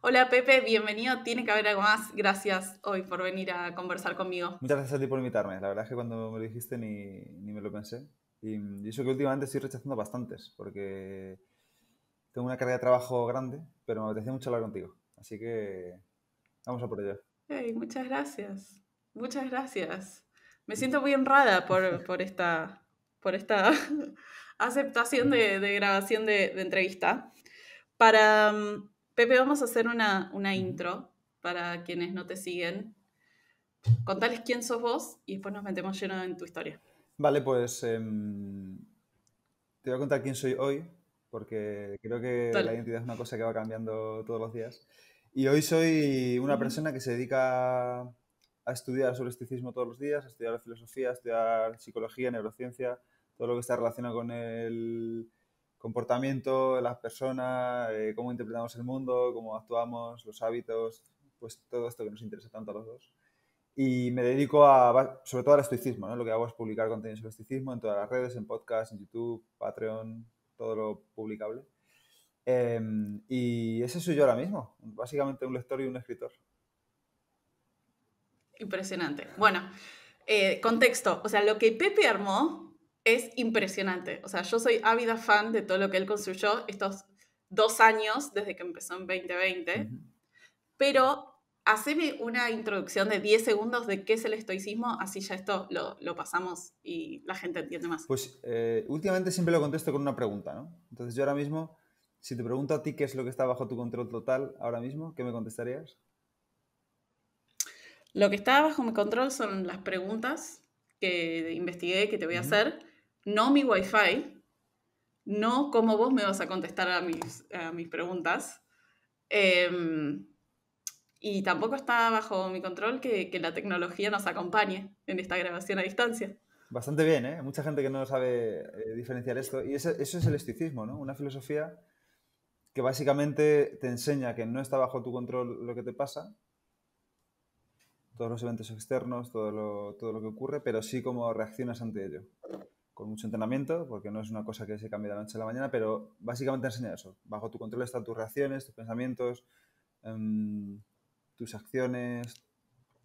Hola Pepe, bienvenido. Tiene que haber algo más. Gracias hoy por venir a conversar conmigo. Muchas gracias a ti por invitarme. La verdad es que cuando me lo dijiste ni, ni me lo pensé. Y, yo eso que últimamente estoy rechazando bastantes, porque tengo una carga de trabajo grande, pero me apetece mucho hablar contigo. Así que vamos a por ello. muchas gracias. Muchas gracias. Me siento muy honrada por, por esta, por esta aceptación de, grabación de, de entrevista. Para mm, Pepe, vamos a hacer una, intro para quienes no te siguen. Contales quién sos vos y después nos metemos lleno en tu historia. Vale, pues em, te voy a contar quién soy hoy, porque creo que la identidad es una cosa que va cambiando todos los días. Y hoy soy una persona que se dedica a estudiar sobre estoicismo todos los días, a estudiar filosofía, a estudiar psicología, neurociencia, todo lo que está relacionado con el comportamiento de las personas, eh, cómo interpretamos el mundo, cómo actuamos, los hábitos, pues todo esto que nos interesa tanto a los dos. Y me dedico a, sobre todo al estoicismo, ¿no? Lo que hago es publicar contenido sobre estoicismo en todas las redes, en podcast, en YouTube, Patreon, todo lo publicable. Em, y ese soy yo ahora mismo, básicamente un lector y un escritor. Impresionante. Bueno, eh, contexto, o sea, lo que Pepe armó es impresionante. O sea, yo soy ávida fan de todo lo que él construyó estos dos años desde que empezó en 2020. Pero haceme una introducción de 10 segundos de qué es el estoicismo, así ya esto lo, lo pasamos y la gente entiende más. Pues eh, últimamente siempre lo contesto con una pregunta, ¿no? Entonces yo ahora mismo, si te pregunto a ti qué es lo que está bajo tu control total ahora mismo, ¿qué me contestarías? Lo que está bajo mi control son las preguntas que investigué, que te voy a hacer, no mi wifi, no cómo vos me vas a contestar a mis, preguntas. Em, y tampoco está bajo mi control que, la tecnología nos acompañe en esta grabación a distancia. Bastante bien, ¿eh? Mucha gente que no sabe eh, diferenciar esto. Y eso, es el esticismo, ¿no? Una filosofía que básicamente te enseña que no está bajo tu control lo que te pasa, todos los eventos externos, todo todo lo que ocurre, pero sí cómo reaccionas ante ello con mucho entrenamiento, porque no es una cosa que se cambie de la noche a la mañana, pero básicamente enseña eso. Bajo tu control están tus reacciones, tus pensamientos, em, tus acciones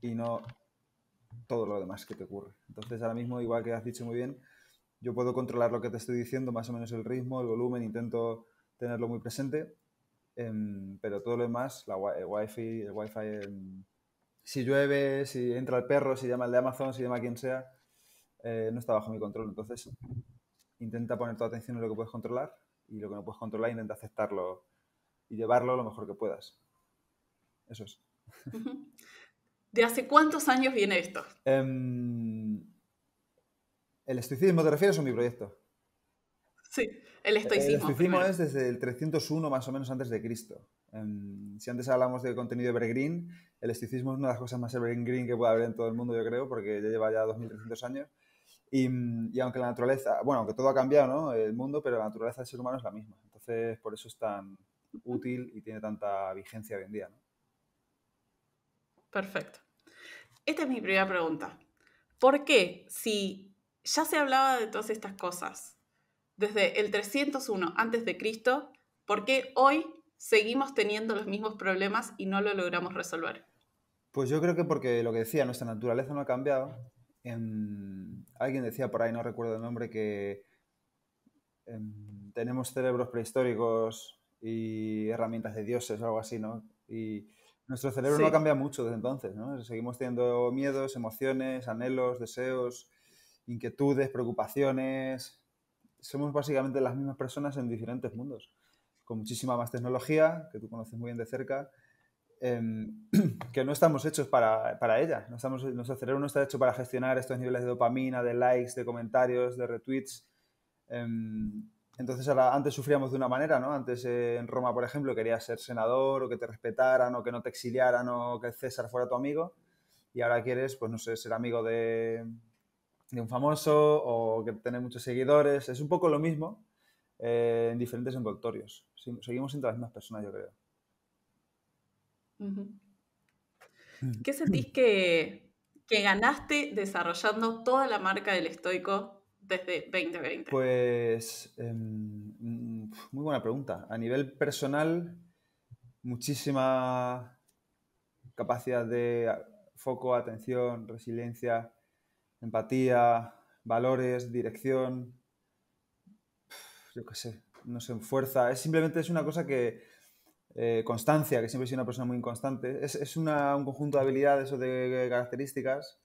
y no todo lo demás que te ocurre. Entonces ahora mismo, igual que has dicho muy bien, yo puedo controlar lo que te estoy diciendo, más o menos el ritmo, el volumen, intento tenerlo muy presente, em, pero todo lo demás, la, el wifi, el wifi em, si llueve, si entra el perro, si llama el de Amazon, si llama quien sea, eh, no está bajo mi control. Entonces, intenta poner toda atención en lo que puedes controlar y lo que no puedes controlar, intenta aceptarlo y llevarlo lo mejor que puedas. Eso es. ¿De hace cuántos años viene esto? Em, ¿El estoicismo te refieres a mi proyecto? Sí, el estoicismo. El estoicismo es desde el 301 más o menos antes de Cristo. Em, si antes hablamos de contenido evergreen, el estoicismo es una de las cosas más evergreen que puede haber en todo el mundo, yo creo, porque ya lleva ya 2300 años. Y, aunque la naturaleza, bueno, aunque todo ha cambiado, ¿no? El mundo, pero la naturaleza del ser humano es la misma. Entonces, por eso es tan útil y tiene tanta vigencia hoy en día, ¿no? Perfecto. Esta es mi primera pregunta. ¿Por qué si ya se hablaba de todas estas cosas desde el 301 antes de Cristo, por qué hoy seguimos teniendo los mismos problemas y no lo logramos resolver? Pues yo creo que porque lo que decía, nuestra naturaleza no ha cambiado alguien decía por ahí, no recuerdo el nombre, que em, tenemos cerebros prehistóricos y herramientas de dioses o algo así, ¿no? Y nuestro cerebro no cambia mucho desde entonces, ¿no? Seguimos teniendo miedos, emociones, anhelos, deseos, inquietudes, preocupaciones. Somos básicamente las mismas personas en diferentes mundos, con muchísima más tecnología, que tú conoces muy bien de cerca, Em, que no estamos hechos para, para ella. No estamos, nuestro cerebro no está hecho para gestionar estos niveles de dopamina, de likes, de comentarios, de retweets. Em, entonces, ahora, antes sufríamos de una manera, ¿no? Antes eh, en Roma, por ejemplo, querías ser senador o que te respetaran o que no te exiliaran o que César fuera tu amigo. Y ahora quieres, pues no sé, ser amigo de, de un famoso o que tener muchos seguidores. Es un poco lo mismo eh, en diferentes envoltorios. Seguimos siendo las mismas personas, yo creo. Mm. ¿Qué sentís que, que ganaste desarrollando toda la marca del estoico desde 2020? Pues em, mm, muy buena pregunta. A nivel personal, muchísima capacidad de foco, atención, resiliencia, empatía, valores, dirección, yo qué sé, no sé, fuerza. Es simplemente es una cosa que, eh, constancia, que siempre he sido una persona muy inconstante. Es, un conjunto de habilidades o de características,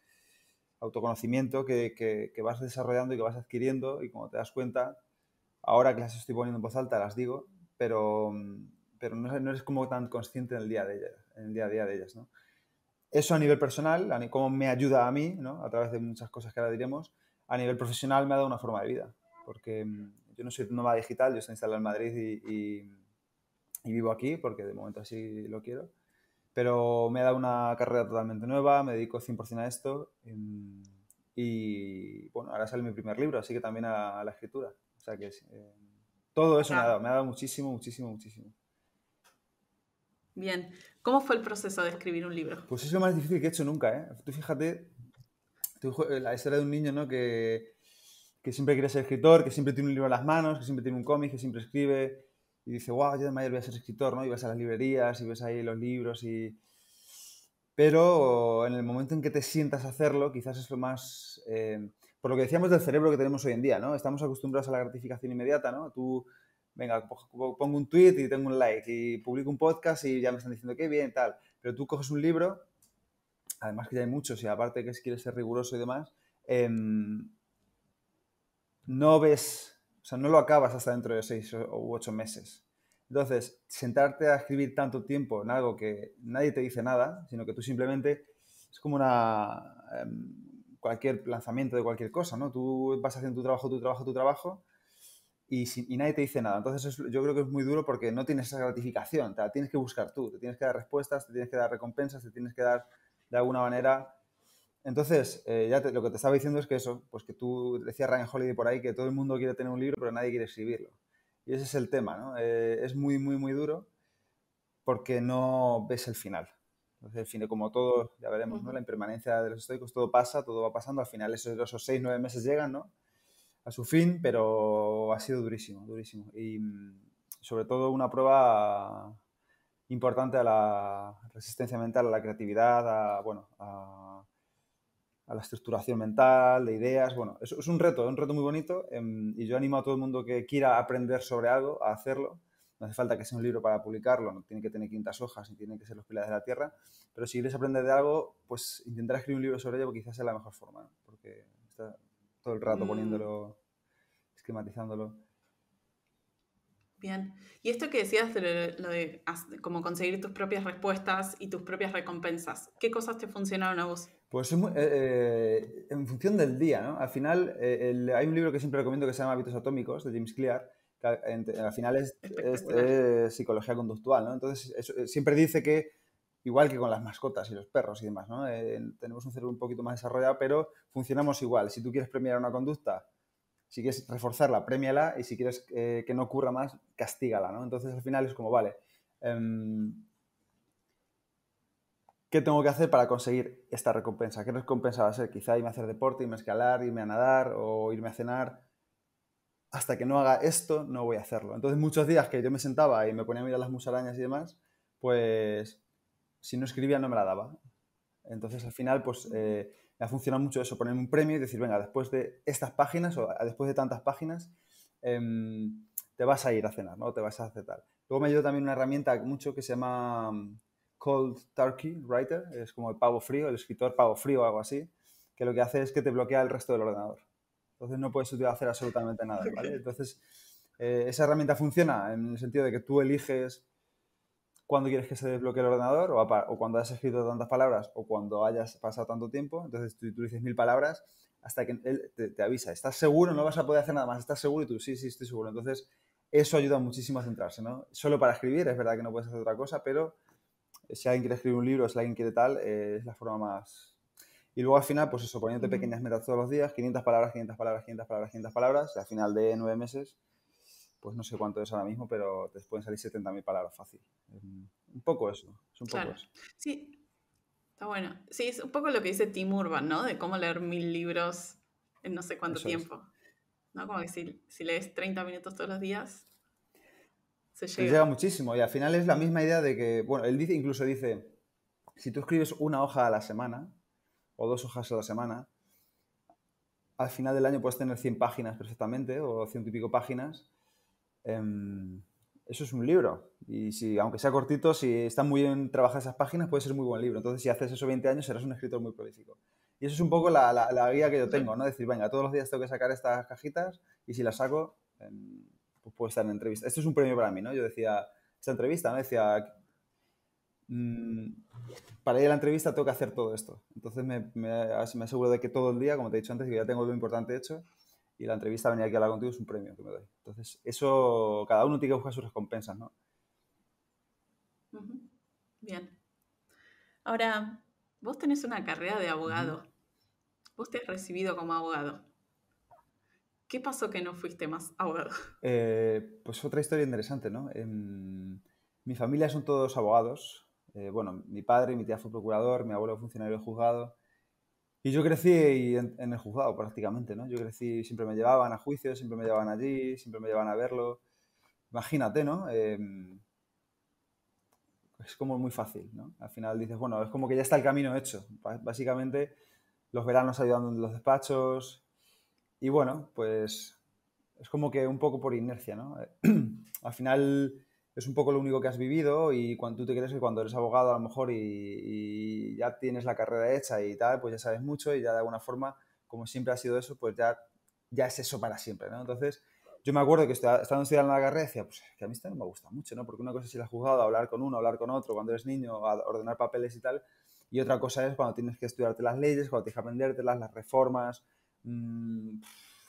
autoconocimiento que, que, vas desarrollando y que vas adquiriendo y como te das cuenta, ahora que las estoy poniendo en voz alta las digo, pero, pero no, no eres como tan consciente en el día, de el día a día de ellas. Eso a nivel personal, cómo me ayuda a mí, a través de muchas cosas que ahora diremos, a nivel profesional me ha dado una forma de vida, porque mm, yo no soy nómada digital, yo estoy instalado en Madrid y, y y vivo aquí porque de momento así lo quiero. Pero me ha dado una carrera totalmente nueva, me dedico 100% a esto em, y bueno, ahora sale mi primer libro, así que también a, la escritura. O sea que eh, todo eso me ha dado, muchísimo, muchísimo, muchísimo. Bien, ¿cómo fue el proceso de escribir un libro? Pues es lo más difícil que he hecho nunca, ¿eh? Tú fíjate, eh, la historia de un niño, ¿no? Que, que siempre quiere ser escritor, que siempre tiene un libro en las manos, que siempre tiene un cómic, que siempre escribe, y dice, wow, yo de mayor voy a ser escritor, ¿no? Y vas a las librerías y ves ahí los libros y... Pero en el momento en que te sientas a hacerlo, quizás es lo más... Eh, por lo que decíamos del cerebro que tenemos hoy en día, ¿no? Estamos acostumbrados a la gratificación inmediata, ¿no? Tú, venga, pongo un tweet y tengo un like y publico un podcast y ya me están diciendo qué bien, tal. Pero tú coges un libro, además que ya hay muchos y aparte que si quieres ser riguroso y demás, em, no ves o sea, no lo acabas hasta dentro de seis u ocho meses. Entonces, sentarte a escribir tanto tiempo en algo que nadie te dice nada, sino que tú simplemente es como una em, cualquier lanzamiento de cualquier cosa, ¿no? Tú vas haciendo tu trabajo, tu trabajo, tu trabajo y, nadie te dice nada. Entonces, yo creo que es muy duro porque no tienes esa gratificación, te tienes que buscar tú, te tienes que dar respuestas, te tienes que dar recompensas, te tienes que dar de alguna manera entonces, eh, ya lo que te estaba diciendo es que eso, pues que tú decías Ryan Holiday por ahí que todo el mundo quiere tener un libro, pero nadie quiere escribirlo. Y ese es el tema, ¿no? Eh, es muy, muy, muy duro porque no ves el final. Entonces, el fin como todo, ya veremos, ¿no? La impermanencia de los estoicos, todo pasa, todo va pasando. Al final, esos, esos seis, nueve meses llegan, ¿no? A su fin, pero ha sido durísimo, durísimo. Y mm, sobre todo una prueba importante a la resistencia mental, a la creatividad, a, bueno, a a la estructuración mental, de ideas. Bueno, es, es un reto, es un reto muy bonito em, y yo animo a todo el mundo que quiera aprender sobre algo a hacerlo. No hace falta que sea un libro para publicarlo, no tiene que tener quintas hojas ni tiene que ser los pilares de la tierra, pero si quieres aprender de algo, pues intentar escribir un libro sobre ello pues quizás sea la mejor forma, porque está todo el rato mm. poniéndolo, esquematizándolo. Bien, y esto que decías de lo de como conseguir tus propias respuestas y tus propias recompensas, ¿qué cosas te funcionaron a vos? Pues eh, eh, en función del día, ¿no? Al final, eh, hay un libro que siempre recomiendo que se llama Hábitos Atómicos, de James Clear, que al final es, psicología conductual, ¿no? Entonces, siempre dice que, igual que con las mascotas y los perros y demás, ¿no? tenemos un cerebro un poquito más desarrollado, pero funcionamos igual. Si tú quieres premiar una conducta, si quieres reforzarla, premiala, y si quieres que no ocurra más, castígala, ¿no? Entonces, al final es como, vale... Em, ¿Qué tengo que hacer para conseguir esta recompensa? ¿Qué recompensa va a ser? Quizá irme a hacer deporte, irme a escalar, irme a nadar o irme a cenar. Hasta que no haga esto, no voy a hacerlo. Entonces, muchos días que yo me sentaba y me ponía a mirar las musarañas y demás, pues si no escribía no me la daba. Entonces, al final, pues eh, me ha funcionado mucho eso, ponerme un premio y decir, venga, después de estas páginas o después de tantas páginas, em, te vas a ir a cenar, ¿no? Te vas a hacer tal. Luego me ayuda también una herramienta mucho que se llama Cold Turkey Writer, es como el pavo frío, el escritor pavo frío o algo así, que lo que hace es que te bloquea el resto del ordenador. Entonces no puedes hacer absolutamente nada, Entonces, eh, esa herramienta funciona en el sentido de que tú eliges cuándo quieres que se desbloquee el ordenador o, cuando has escrito tantas palabras o cuando hayas pasado tanto tiempo. Entonces tú, tú dices mil palabras hasta que él te, avisa. ¿Estás seguro? No vas a poder hacer nada más. ¿Estás seguro? Y tú, sí, sí, estoy seguro. Entonces, eso ayuda muchísimo a centrarse, ¿no? Solo para escribir, es verdad que no puedes hacer otra cosa, pero si alguien quiere escribir un libro, si alguien quiere tal, eh, es la forma más... Y luego al final, pues eso, poniéndote pequeñas metas todos los días, 500 palabras, 500 palabras, 500 palabras, 500 palabras, y al final de nueve meses, pues no sé cuánto es ahora mismo, pero te pueden salir 70.000 palabras fácil. Un poco eso, es un poco eso. Sí, está bueno. Sí, es un poco lo que dice Tim Urban, ¿no? De cómo leer mil libros en no sé cuánto tiempo. ¿No? Como que si, si lees 30 minutos todos los días, se llega. muchísimo. Y al final es la mm. misma idea de que, bueno, él dice, incluso dice, si tú escribes una hoja a la semana, o dos hojas a la semana, al final del año puedes tener 100 páginas perfectamente, o 100 y pico páginas. Em, eso es un libro. Y si, aunque sea cortito, si están muy bien trabajadas esas páginas, puede ser muy buen libro. Entonces, si haces eso 20 años, serás un escritor muy prolífico. Y eso es un poco la, la, guía que yo tengo, ¿no? Decir, venga, todos los días tengo que sacar estas cajitas y si las saco, em, pues estar en entrevista. Esto es un premio para mí, ¿no? Yo decía, esta entrevista, me Decía, mm, para ir a la entrevista tengo que hacer todo esto. Entonces me, aseguro de que todo el día, como te he dicho antes, que ya tengo lo importante hecho y la entrevista venía aquí a hablar contigo es un premio que me doy. Entonces, eso, cada uno tiene que buscar sus recompensas, ¿no? Bien. Ahora, vos tenés una carrera de abogado. Vos te has recibido como abogado. ¿Qué pasó que no fuiste más abogado? Eh, pues otra historia interesante, ¿no? Em, mi familia son todos abogados. Eh, bueno, mi padre, mi tía fue procurador, mi abuelo funcionario de juzgado. Y yo crecí en, el juzgado prácticamente, ¿no? Yo crecí, siempre me llevaban a juicios, siempre me llevaban allí, siempre me llevaban a verlo. Imagínate, ¿no? Em, es como muy fácil, ¿no? Al final dices, bueno, es como que ya está el camino hecho. Básicamente, los veranos ayudando en los despachos, y bueno, pues es como que un poco por inercia, ¿no? Eh, al final es un poco lo único que has vivido y cuando tú te crees que cuando eres abogado a lo mejor y, ya tienes la carrera hecha y tal, pues ya sabes mucho y ya de alguna forma, como siempre ha sido eso, pues ya, ya es eso para siempre, ¿no? Entonces, yo me acuerdo que estando estudiando la carrera decía, pues que a mí esto no me gusta mucho, ¿no? Porque una cosa es ir a juzgado, hablar con uno, hablar con otro, cuando eres niño, a ordenar papeles y tal, y otra cosa es cuando tienes que estudiarte las leyes, cuando tienes que aprendértelas, las reformas, Mm,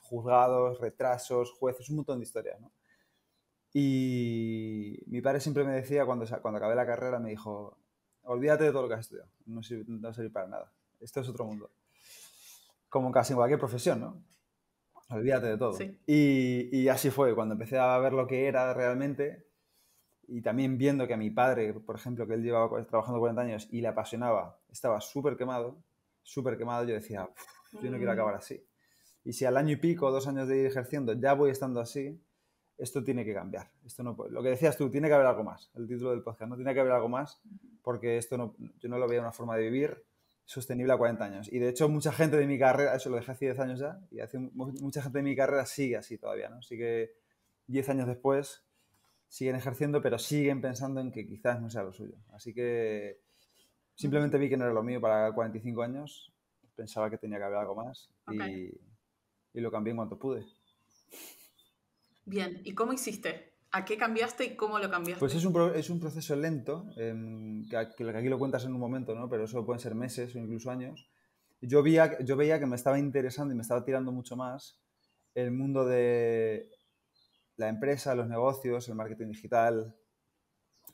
juzgados, retrasos, jueces, un montón de historias, ¿no? Y mi padre siempre me decía, cuando, cuando acabé la carrera, me dijo, olvídate de todo lo que has estudiado, no, sirve, para nada, esto es otro mundo. Como casi en cualquier profesión, ¿no? Olvídate de todo. Y, y, así fue, cuando empecé a ver lo que era realmente, y también viendo que a mi padre, por ejemplo, que él llevaba trabajando 40 años y le apasionaba, estaba súper quemado, súper quemado, yo decía, yo no quiero mm. acabar así. Y si al año y pico, dos años de ir ejerciendo, ya voy estando así, esto tiene que cambiar. Esto no Lo que decías tú, tiene que haber algo más. El título del podcast, ¿no? Tiene que haber algo más porque esto no, yo no lo veía una forma de vivir sostenible a 40 años. Y de hecho, mucha gente de mi carrera, eso lo dejé hace 10 años ya, y hace, mucha gente de mi carrera sigue así todavía, ¿no? que 10 años después, siguen ejerciendo, pero siguen pensando en que quizás no sea lo suyo. Así que simplemente vi que no era lo mío para 45 años, pensaba que tenía que haber algo más y y lo cambié en cuanto pude. Bien, ¿y cómo hiciste? ¿A qué cambiaste y cómo lo cambiaste? Pues es un, es un proceso lento, em, que, aquí lo cuentas en un momento, ¿no? pero eso pueden ser meses o incluso años. Yo, veía, yo veía que me estaba interesando y me estaba tirando mucho más el mundo de la empresa, los negocios, el marketing digital,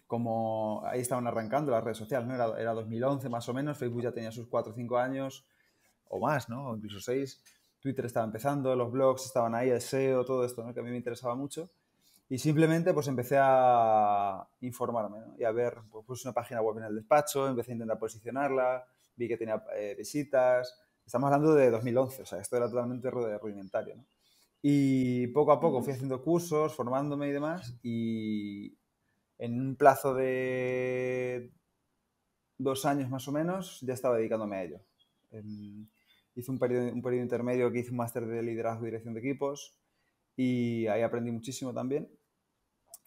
como ahí estaban arrancando las redes sociales, ¿no? Era, era 2011 más o menos, Facebook ya tenía sus 4 o 5 años o más, ¿no? O incluso 6. Twitter estaba empezando, los blogs estaban ahí, el SEO, todo esto, ¿no? que a mí me interesaba mucho. Y simplemente pues empecé a informarme y a ver, pues puse una página web en el despacho, empecé a intentar posicionarla, vi que tenía eh, visitas. Estamos hablando de 2011, o sea, esto era totalmente rudimentario. Y poco a poco fui haciendo cursos, formándome y demás, y en un plazo de dos años más o menos ya estaba dedicándome a ello. Em, hice un periodo, un periodo intermedio que hice un máster de liderazgo y dirección de equipos y ahí aprendí muchísimo también.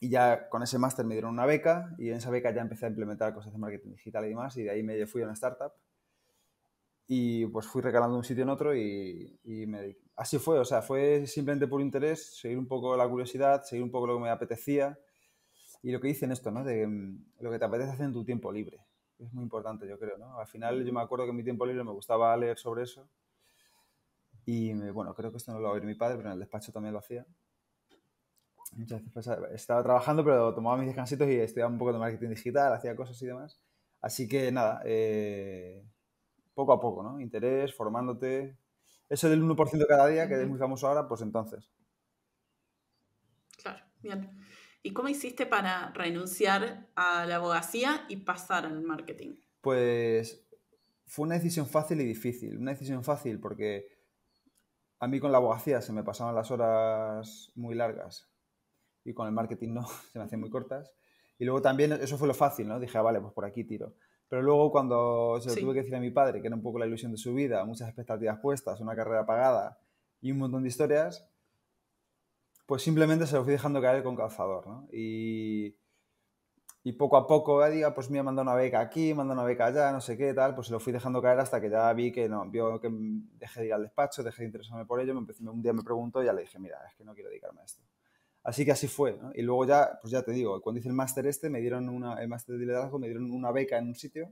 Y ya con ese máster me dieron una beca y en esa beca ya empecé a implementar cosas de marketing digital y demás y de ahí me fui a una startup y pues fui recalando un sitio en otro y, así fue, o sea, fue simplemente por interés, seguir un poco la curiosidad, seguir un poco lo que me apetecía y lo que dicen esto, ¿no? De mm, lo que te apetece hacer en tu tiempo libre es muy importante, yo creo, ¿no? Al final yo me acuerdo que en mi tiempo libre me gustaba leer sobre eso y bueno, creo que esto no lo va a oír mi padre, pero en el despacho también lo hacía. Muchas veces pues, estaba trabajando, pero tomaba mis descansitos y estudiaba un poco de marketing digital, hacía cosas y demás. Así que nada, eh, poco a poco, ¿no? Interés, formándote. Eso del 1% cada día, que es muy famoso ahora, pues entonces. Claro, bien. ¿Y cómo hiciste para renunciar a la abogacía y pasar al marketing? Pues fue una decisión fácil y difícil. Una decisión fácil porque a mí con la abogacía se me pasaban las horas muy largas y con el marketing no, se me hacían muy cortas. Y luego también, eso fue lo fácil, ¿no? Dije, ah, vale, pues por aquí tiro. Pero luego cuando se lo tuve que decir a mi padre, que era un poco la ilusión de su vida, muchas expectativas puestas, una carrera pagada y un montón de historias, pues simplemente se lo fui dejando caer con calzador, ¿no? Y, poco a poco, ya ah, diga, pues mía, manda una beca aquí, manda una beca allá, no sé qué, tal, pues se lo fui dejando caer hasta que ya vi que no, vio que dejé de ir al despacho, dejé de interesarme por ello, me empecé, un día me preguntó y ya le dije, mira, es que no quiero dedicarme a esto. Así que así fue, Y luego ya, pues ya te digo, cuando hice el máster este, me dieron una, el máster de liderazgo, me dieron una beca en un sitio,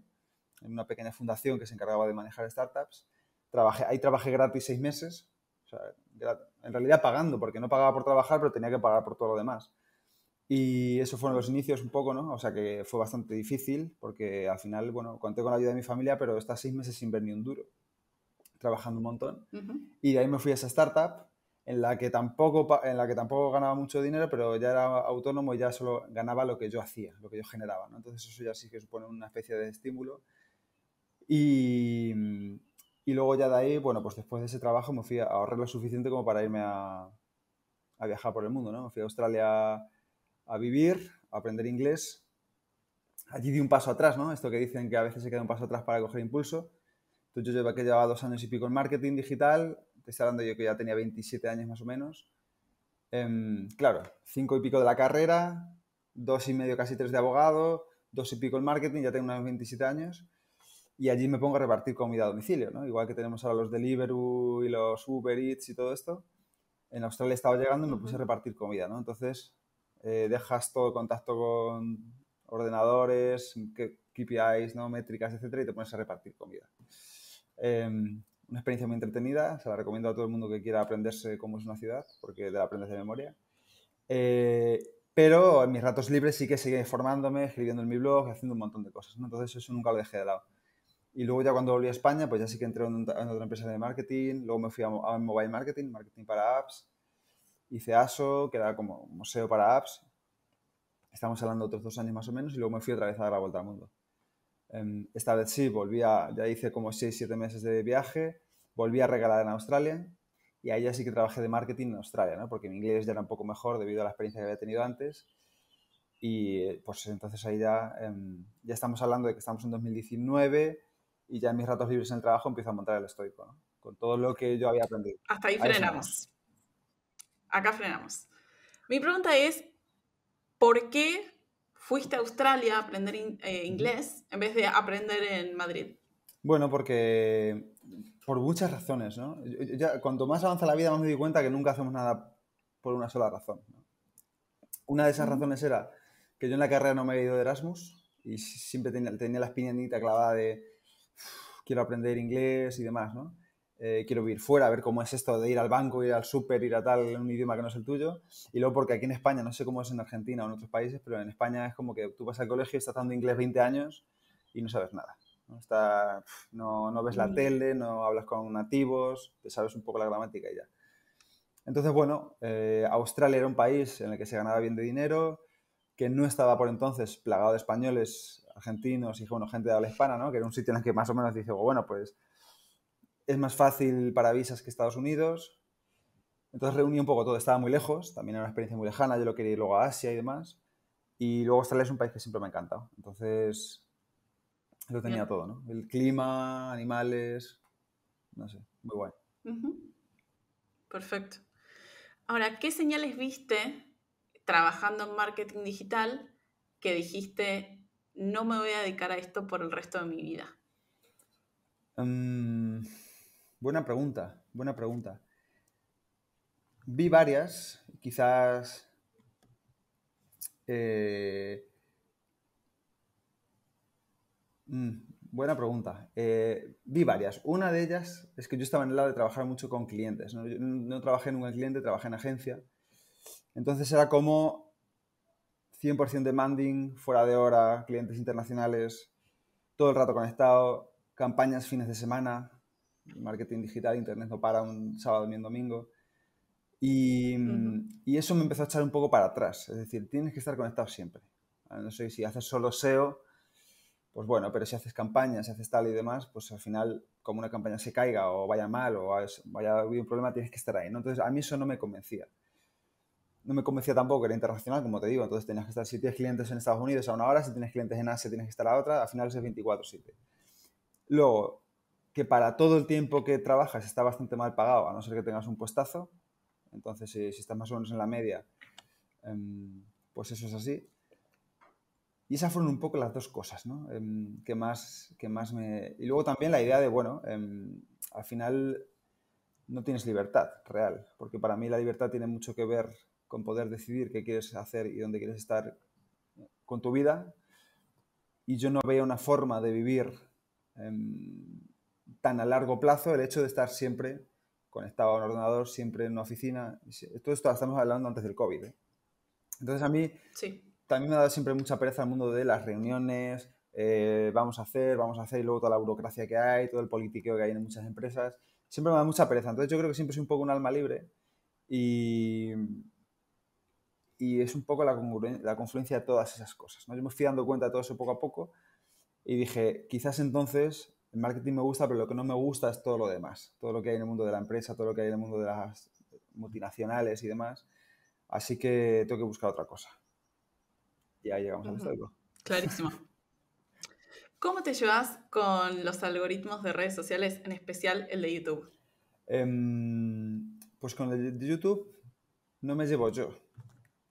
en una pequeña fundación que se encargaba de manejar startups. Trabajé, ahí trabajé gratis seis meses, o sea, gratis en realidad pagando, porque no pagaba por trabajar, pero tenía que pagar por todo lo demás. Y eso fueron los inicios un poco, ¿no? O sea que fue bastante difícil, porque al final, bueno, conté con la ayuda de mi familia, pero estas seis meses sin ver ni un duro, trabajando un montón. Y de ahí me fui a esa startup, en la, que tampoco, en la que tampoco ganaba mucho dinero, pero ya era autónomo y ya solo ganaba lo que yo hacía, lo que yo generaba, ¿no? Entonces eso ya sí que supone una especie de estímulo. Y, y luego ya de ahí, bueno, pues después de ese trabajo me fui a ahorrar lo suficiente como para irme a, viajar por el mundo, ¿no? Me fui a Australia a vivir, a aprender inglés. Allí di un paso atrás, ¿no? Esto que dicen que a veces se queda un paso atrás para coger impulso. Entonces yo llevaba, que llevaba dos años y pico en marketing digital, te estoy hablando yo que ya tenía 27 años más o menos. Em, claro, cinco y pico de la carrera, dos y medio, casi tres de abogado, dos y pico en marketing, ya tengo unos 27 años y allí me pongo a repartir comida a domicilio, ¿no? Igual que tenemos ahora los Deliveroo y los Uber Eats y todo esto. En Australia estaba llegando y me puse a repartir comida, ¿no? Entonces eh, dejas todo contacto con ordenadores, KPIs, ¿no? métricas, etcétera, y te pones a repartir comida. Em, una experiencia muy entretenida, se la recomiendo a todo el mundo que quiera aprenderse cómo es una ciudad, porque te la aprendes de memoria. Eh, pero en mis ratos libres sí que seguí formándome, escribiendo en mi blog, haciendo un montón de cosas, Entonces eso nunca lo dejé de lado. Y luego ya cuando volví a España, pues ya sí que entré en, otra empresa de marketing, luego me fui a, Mobile Marketing, Marketing para Apps, hice ASO, que era como museo para apps, estamos hablando otros dos años más o menos, y luego me fui otra vez a dar la vuelta al mundo. Em, esta vez sí, volví a, ya hice como 6-7 meses de viaje, volví a regalar en Australia, y ahí ya sí que trabajé de marketing en Australia, ¿no? porque mi inglés ya era un poco mejor debido a la experiencia que había tenido antes, y eh, pues entonces ahí ya, em, ya estamos hablando de que estamos en 2019, y ya en mis ratos libres en el trabajo empiezo a montar el estoico, con todo lo que yo había aprendido. Hasta ahí frenamos. Acá frenamos. Mi pregunta es, ¿por qué fuiste a Australia a aprender eh, inglés en vez de aprender en Madrid? Bueno, porque por muchas razones, ¿no? cuanto más avanza la vida, más me doy cuenta que nunca hacemos nada por una sola razón. Una de esas razones era que yo en la carrera no me he ido de Erasmus y siempre tenía, tenía la espinita clavada de quiero aprender inglés y demás, ¿no? Eh, quiero vivir fuera, a ver cómo es esto de ir al banco, ir al súper, ir a tal, un idioma que no es el tuyo. Y luego porque aquí en España, no sé cómo es en Argentina o en otros países, pero en España es como que tú vas al colegio, estás dando inglés 20 años y no sabes nada. No, Está, no, ves la mm. tele, no hablas con nativos, te sabes un poco la gramática y ya. Entonces, bueno, eh, Australia era un país en el que se ganaba bien de dinero, que no estaba por entonces plagado de españoles argentinos y bueno, gente de habla hispana, ¿no? que era un sitio en el que más o menos dice, oh, bueno, pues es más fácil para visas que Estados Unidos. Entonces reuní un poco todo, estaba muy lejos, también era una experiencia muy lejana, yo lo quería ir luego a Asia y demás. Y luego Australia es un país que siempre me ha encantado. Entonces lo tenía todo, ¿no? El clima, animales, no sé, muy guay. Perfecto. Ahora, ¿qué señales viste trabajando en marketing digital que dijiste, no me voy a dedicar a esto por el resto de mi vida? Em, buena pregunta, buena pregunta. Vi varias, quizás... Eh, mm, buena pregunta. Eh, vi varias. Una de ellas es que yo estaba en el lado de trabajar mucho con clientes. No, no trabajé en un cliente, trabajé en agencia. Entonces era como 100% demanding, fuera de hora, clientes internacionales, todo el rato conectado, campañas fines de semana, marketing digital, internet no para un sábado ni un domingo. Y, eso me empezó a echar un poco para atrás. Es decir, tienes que estar conectado siempre. Ah, no sé si haces solo SEO, pues bueno, pero si haces campañas, si haces tal y demás, pues al final, como una campaña se caiga o vaya mal o vaya habido un problema, tienes que estar ahí. Entonces, a mí eso no me convencía no me convencía tampoco, era internacional, como te digo, entonces tenías que estar, si tienes clientes en Estados Unidos a una hora, si tienes clientes en Asia tienes que estar a otra, al final es 24/7. Luego, que para todo el tiempo que trabajas está bastante mal pagado, a no ser que tengas un puestazo, entonces si, estás más o menos en la media, em, pues eso es así. Y esas fueron un poco las dos cosas, ¿no? Em, que, más, que más me... Y luego también la idea de, bueno, em, al final no tienes libertad real, porque para mí la libertad tiene mucho que ver con poder decidir qué quieres hacer y dónde quieres estar con tu vida. Y yo no veía una forma de vivir em, tan a largo plazo el hecho de estar siempre conectado a un ordenador, siempre en una oficina. Todo esto estamos hablando antes del COVID. ¿eh? Entonces a mí sí. también me ha dado siempre mucha pereza el mundo de las reuniones, eh, vamos a hacer, vamos a hacer, y luego toda la burocracia que hay, todo el politiqueo que hay en muchas empresas. Siempre me da mucha pereza. Entonces yo creo que siempre soy un poco un alma libre y, y es un poco la, confluencia de todas esas cosas. ¿no? Yo me fui dando cuenta de todo eso poco a poco y dije, quizás entonces el marketing me gusta, pero lo que no me gusta es todo lo demás, todo lo que hay en el mundo de la empresa, todo lo que hay en el mundo de las multinacionales y demás. Así que tengo que buscar otra cosa. Y ahí llegamos a Clarísimo. ¿Cómo te llevas con los algoritmos de redes sociales, en especial el de YouTube? Em, pues con el de YouTube no me llevo yo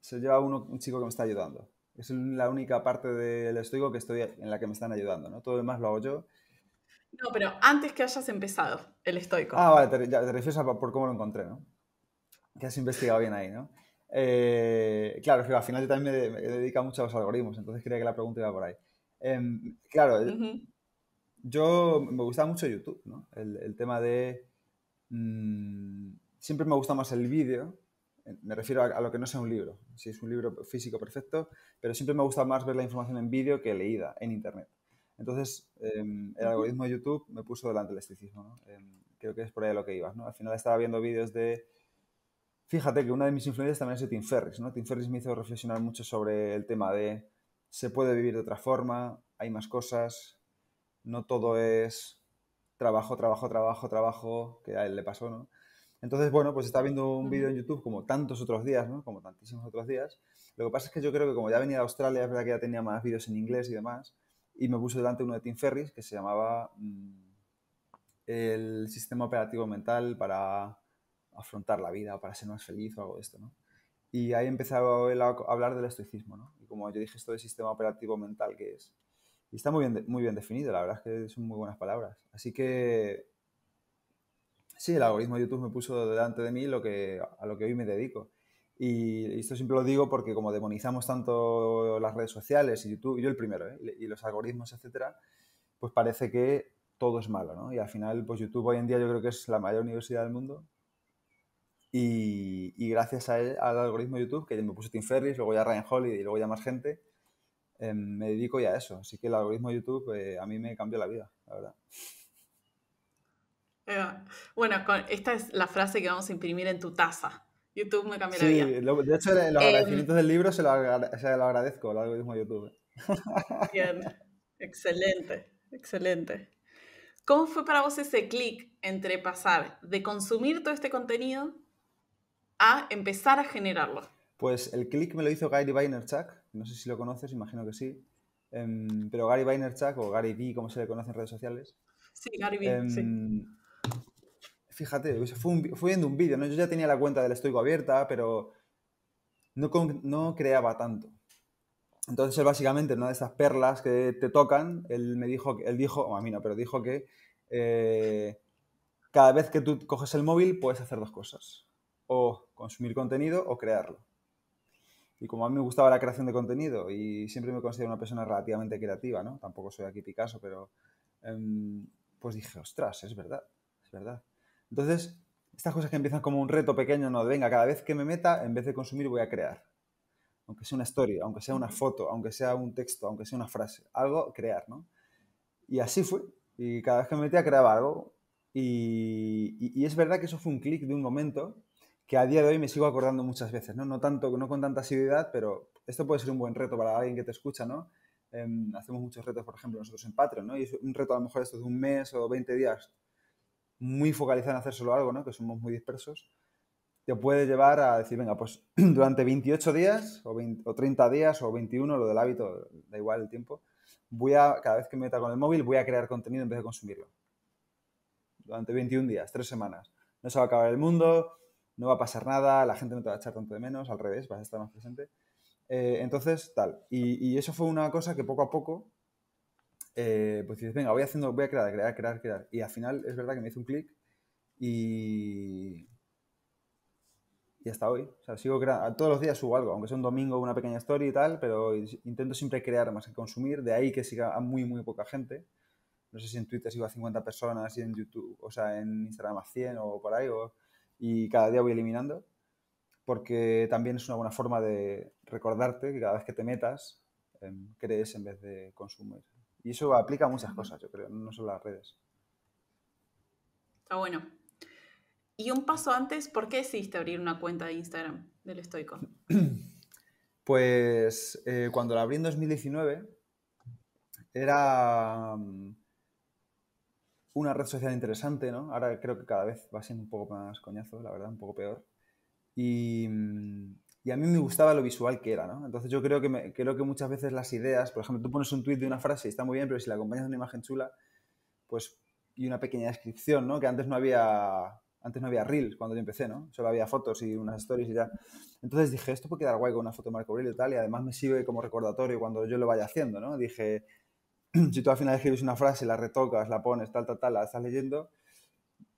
se lleva un chico que me está ayudando. Es la única parte del estoico que estoy en la que me están ayudando, ¿no? Todo lo demás lo hago yo. No, pero antes que hayas empezado el estoico. Ah, vale, te, refieres a por cómo lo encontré, ¿no? Que has investigado bien ahí, ¿no? Eh, claro, que al final yo también me, dedico mucho a los algoritmos, entonces quería que la pregunta iba por ahí. Em, claro, yo me gusta mucho YouTube, El, tema de... Mm, siempre me gusta más el vídeo me refiero a, lo que no sea un libro. Si es un libro físico, perfecto, pero siempre me gusta más ver la información en vídeo que leída en Internet. Entonces, em, el algoritmo de YouTube me puso delante el esteticismo. Em, creo que es por ahí lo que ibas. ¿no? Al final estaba viendo vídeos de... Fíjate que una de mis influencias también es Tim Ferris. ¿no? Tim Ferris me hizo reflexionar mucho sobre el tema de se puede vivir de otra forma, hay más cosas, no todo es trabajo, trabajo, trabajo, trabajo, que a él le pasó, ¿no? Entonces, bueno, pues estaba viendo un vídeo en YouTube como tantos otros días, ¿no? Como tantísimos otros días. Lo que pasa es que yo creo que como ya venía de Australia, es verdad que ya tenía más vídeos en inglés y demás, y me puso delante uno de Tim Ferris que se llamaba mm, El sistema operativo mental para afrontar la vida, para ser más feliz o algo de esto, ¿no? Y ahí empezaba él a hablar del estoicismo, ¿no? Y como yo dije, esto del sistema operativo mental, que es? Y está muy bien, muy bien definido, la verdad es que son muy buenas palabras. Así que Sí, el algoritmo de YouTube me puso delante de mí lo que, a lo que hoy me dedico. Y esto siempre lo digo porque como demonizamos tanto las redes sociales y YouTube, yo el primero, ¿eh? y los algoritmos, etcétera, pues parece que todo es malo, ¿no? Y al final, pues YouTube hoy en día yo creo que es la mayor universidad del mundo. Y, gracias al algoritmo de YouTube, que me puso Tim Ferris, luego ya Ryan Holiday y luego ya más gente, em, me dedico ya a eso. Así que el algoritmo de YouTube eh, a mí me cambió la vida, la verdad. Eh, bueno, esta es la frase que vamos a imprimir en tu taza. YouTube me cambió la vida. de hecho, los em, agradecimientos del libro se lo, lo agradezco, lo algoritmo YouTube. Bien, excelente, excelente. ¿Cómo fue para vos ese clic entre pasar de consumir todo este contenido a empezar a generarlo? Pues el clic me lo hizo Gary Vaynerchuk, no sé si lo conoces, imagino que sí, em, pero Gary Vaynerchuk o Gary V, como se le conoce en redes sociales. Sí, Gary V, em, sí fíjate, fui un, viendo un vídeo, ¿no? Yo ya tenía la cuenta del estoico abierta, pero no, creaba tanto. Entonces él básicamente, una de esas perlas que te tocan, él me dijo, él dijo, a mí no, pero dijo que eh, cada vez que tú coges el móvil puedes hacer dos cosas, o consumir contenido o crearlo. Y como a mí me gustaba la creación de contenido y siempre me considero una persona relativamente creativa, ¿no? Tampoco soy aquí Picasso, pero em, pues dije, ostras, es verdad, es verdad. Entonces, estas cosas que empiezan como un reto pequeño, no, de, venga, cada vez que me meta, en vez de consumir, voy a crear. Aunque sea una historia, aunque sea una foto, aunque sea un texto, aunque sea una frase, algo, crear, ¿no? Y así fue. Y cada vez que me metía, creaba algo. Y, es verdad que eso fue un clic de un momento que a día de hoy me sigo acordando muchas veces, ¿no? No, tanto, no con tanta asiduidad, pero esto puede ser un buen reto para alguien que te escucha, ¿no? Em, hacemos muchos retos, por ejemplo, nosotros en Patreon, ¿no? Y es un reto a lo mejor esto de un mes o 20 días muy focalizada en hacer solo algo, ¿no? que somos muy dispersos, te puede llevar a decir, venga, pues durante 28 días o, 30 días o 21, lo del hábito, da igual el tiempo, voy a, cada vez que me meta con el móvil, voy a crear contenido en vez de consumirlo. Durante 21 días, 3 semanas. No se va a acabar el mundo, no va a pasar nada, la gente no te va a echar tanto de menos, al revés, vas a estar más presente. Eh, entonces, tal. y, eso fue una cosa que poco a poco eh, pues dices, venga, voy haciendo, voy a crear, crear, crear, crear. Y al final es verdad que me hice un clic y... Y hasta hoy. O sea, sigo creando, todos los días subo algo, aunque sea un domingo, una pequeña story y tal, pero intento siempre crear más que consumir, de ahí que siga a muy, muy poca gente. No sé si en Twitter sigo a 50 personas y en YouTube, o sea, en Instagram a 100 o por ahí, y cada día voy eliminando, porque también es una buena forma de recordarte que cada vez que te metas, em, crees en vez de consumir. Y eso aplica a muchas cosas, yo creo, no solo a las redes. Está ah, bueno. Y un paso antes, ¿por qué decidiste abrir una cuenta de Instagram del estoico? Pues eh, cuando la abrí en 2019, era mm, una red social interesante, ¿no? Ahora creo que cada vez va siendo un poco más coñazo, la verdad, un poco peor. Y, mm, y a mí me gustaba lo visual que era, ¿no? Entonces yo creo que, creo que muchas veces las ideas, por ejemplo, tú pones un tweet de una frase y está muy bien, pero si la acompañas de una imagen chula, pues, y una pequeña descripción, ¿no? Que antes no había, antes no había reels cuando yo empecé, ¿no? Solo había fotos y unas stories y ya. Entonces dije, esto puede quedar guay con una foto de Marco Aurelio y tal, y además me sirve como recordatorio cuando yo lo vaya haciendo, ¿no? Dije, si tú al final escribes una frase, la retocas, la pones, tal, tal, tal, la estás leyendo,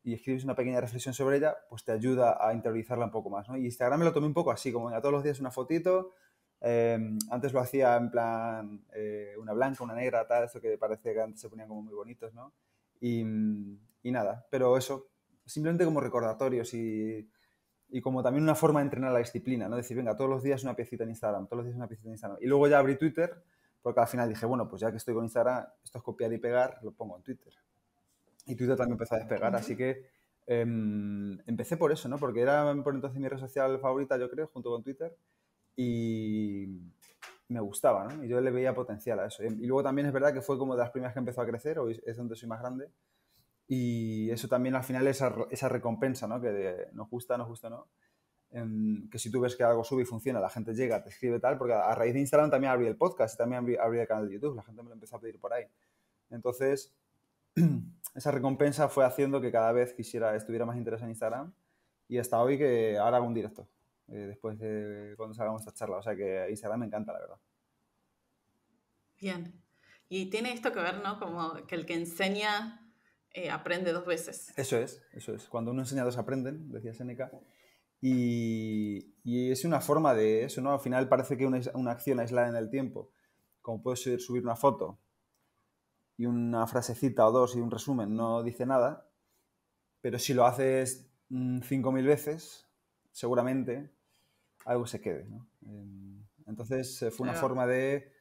y escribes una pequeña reflexión sobre ella, pues te ayuda a interiorizarla un poco más. ¿no? Y Instagram me lo tomé un poco así, como venga, todos los días una fotito. Em, antes lo hacía en plan eh, una blanca, una negra, tal, eso que parece que antes se ponían como muy bonitos, ¿no? Y, nada, pero eso, simplemente como recordatorios y, y, como también una forma de entrenar la disciplina, ¿no? Decir, venga, todos los días una piecita en Instagram, todos los días una piecita en Instagram. Y luego ya abrí Twitter, porque al final dije, bueno, pues ya que estoy con Instagram, esto es copiar y pegar, lo pongo en Twitter. Y Twitter también empezó a despegar, así que em, empecé por eso, ¿no? Porque era por entonces mi red social favorita, yo creo, junto con Twitter. Y me gustaba, ¿no? Y yo le veía potencial a eso. Y, luego también es verdad que fue como de las primeras que empezó a crecer, hoy es donde soy más grande. Y eso también al final esa, esa recompensa, ¿no? Que nos gusta, nos gusta, ¿no? Em, que si tú ves que algo sube y funciona, la gente llega, te escribe tal, porque a, raíz de Instagram también abrí el podcast y también abrí, abrí, el canal de YouTube, la gente me lo empezó a pedir por ahí. Entonces, esa recompensa fue haciendo que cada vez quisiera, estuviera más interesada en Instagram y hasta hoy que ahora hago un directo, eh, después de cuando salgamos esta charla. O sea que Instagram me encanta, la verdad. Bien. Y tiene esto que ver, ¿no? Como que el que enseña eh, aprende dos veces. Eso es, eso es. Cuando uno enseña, dos aprenden, decía Seneca. Y, es una forma de eso, ¿no? Al final parece que una, una acción aislada en el tiempo, como puedes subir una foto y una frasecita o dos y un resumen no dice nada, pero si lo haces 5.000 mm, veces, seguramente algo se quede. Em, entonces eh, fue una forma de...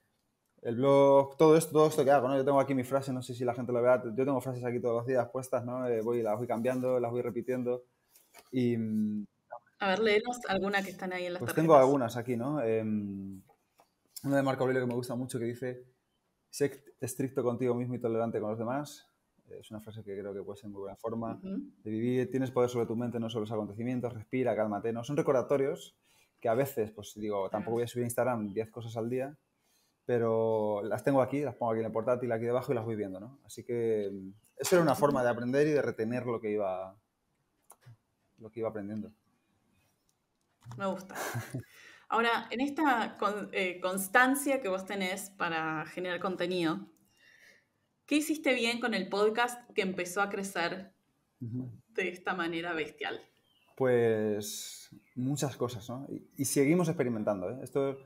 El blog, todo esto, todo esto que hago, ¿no? Yo tengo aquí mi frase, no sé si la gente lo vea, yo tengo frases aquí todos los días puestas, ¿no? Eh, voy, las voy cambiando, las voy repitiendo y... Mm, A ver, léenos algunas que están ahí en las pues tengo algunas aquí, ¿no? Em, una de Marco Aurelio que me gusta mucho que dice Sé estricto contigo mismo y tolerante con los demás. Es una frase que creo que puede ser muy buena forma de vivir. Tienes poder sobre tu mente, no sobre los acontecimientos. Respira, cálmate. No son recordatorios que a veces, pues digo, tampoco voy a subir a Instagram 10 cosas al día, pero las tengo aquí, las pongo aquí en el portátil, aquí debajo y las voy viendo, ¿no? Así que mm, eso era una forma de aprender y de retener lo que iba, lo que iba aprendiendo. Me gusta. Ahora, en esta eh, constancia que vos tenés para generar contenido, ¿qué hiciste bien con el podcast que empezó a crecer de esta manera bestial? Pues muchas cosas, ¿no? Y, seguimos experimentando. ¿eh? Esto,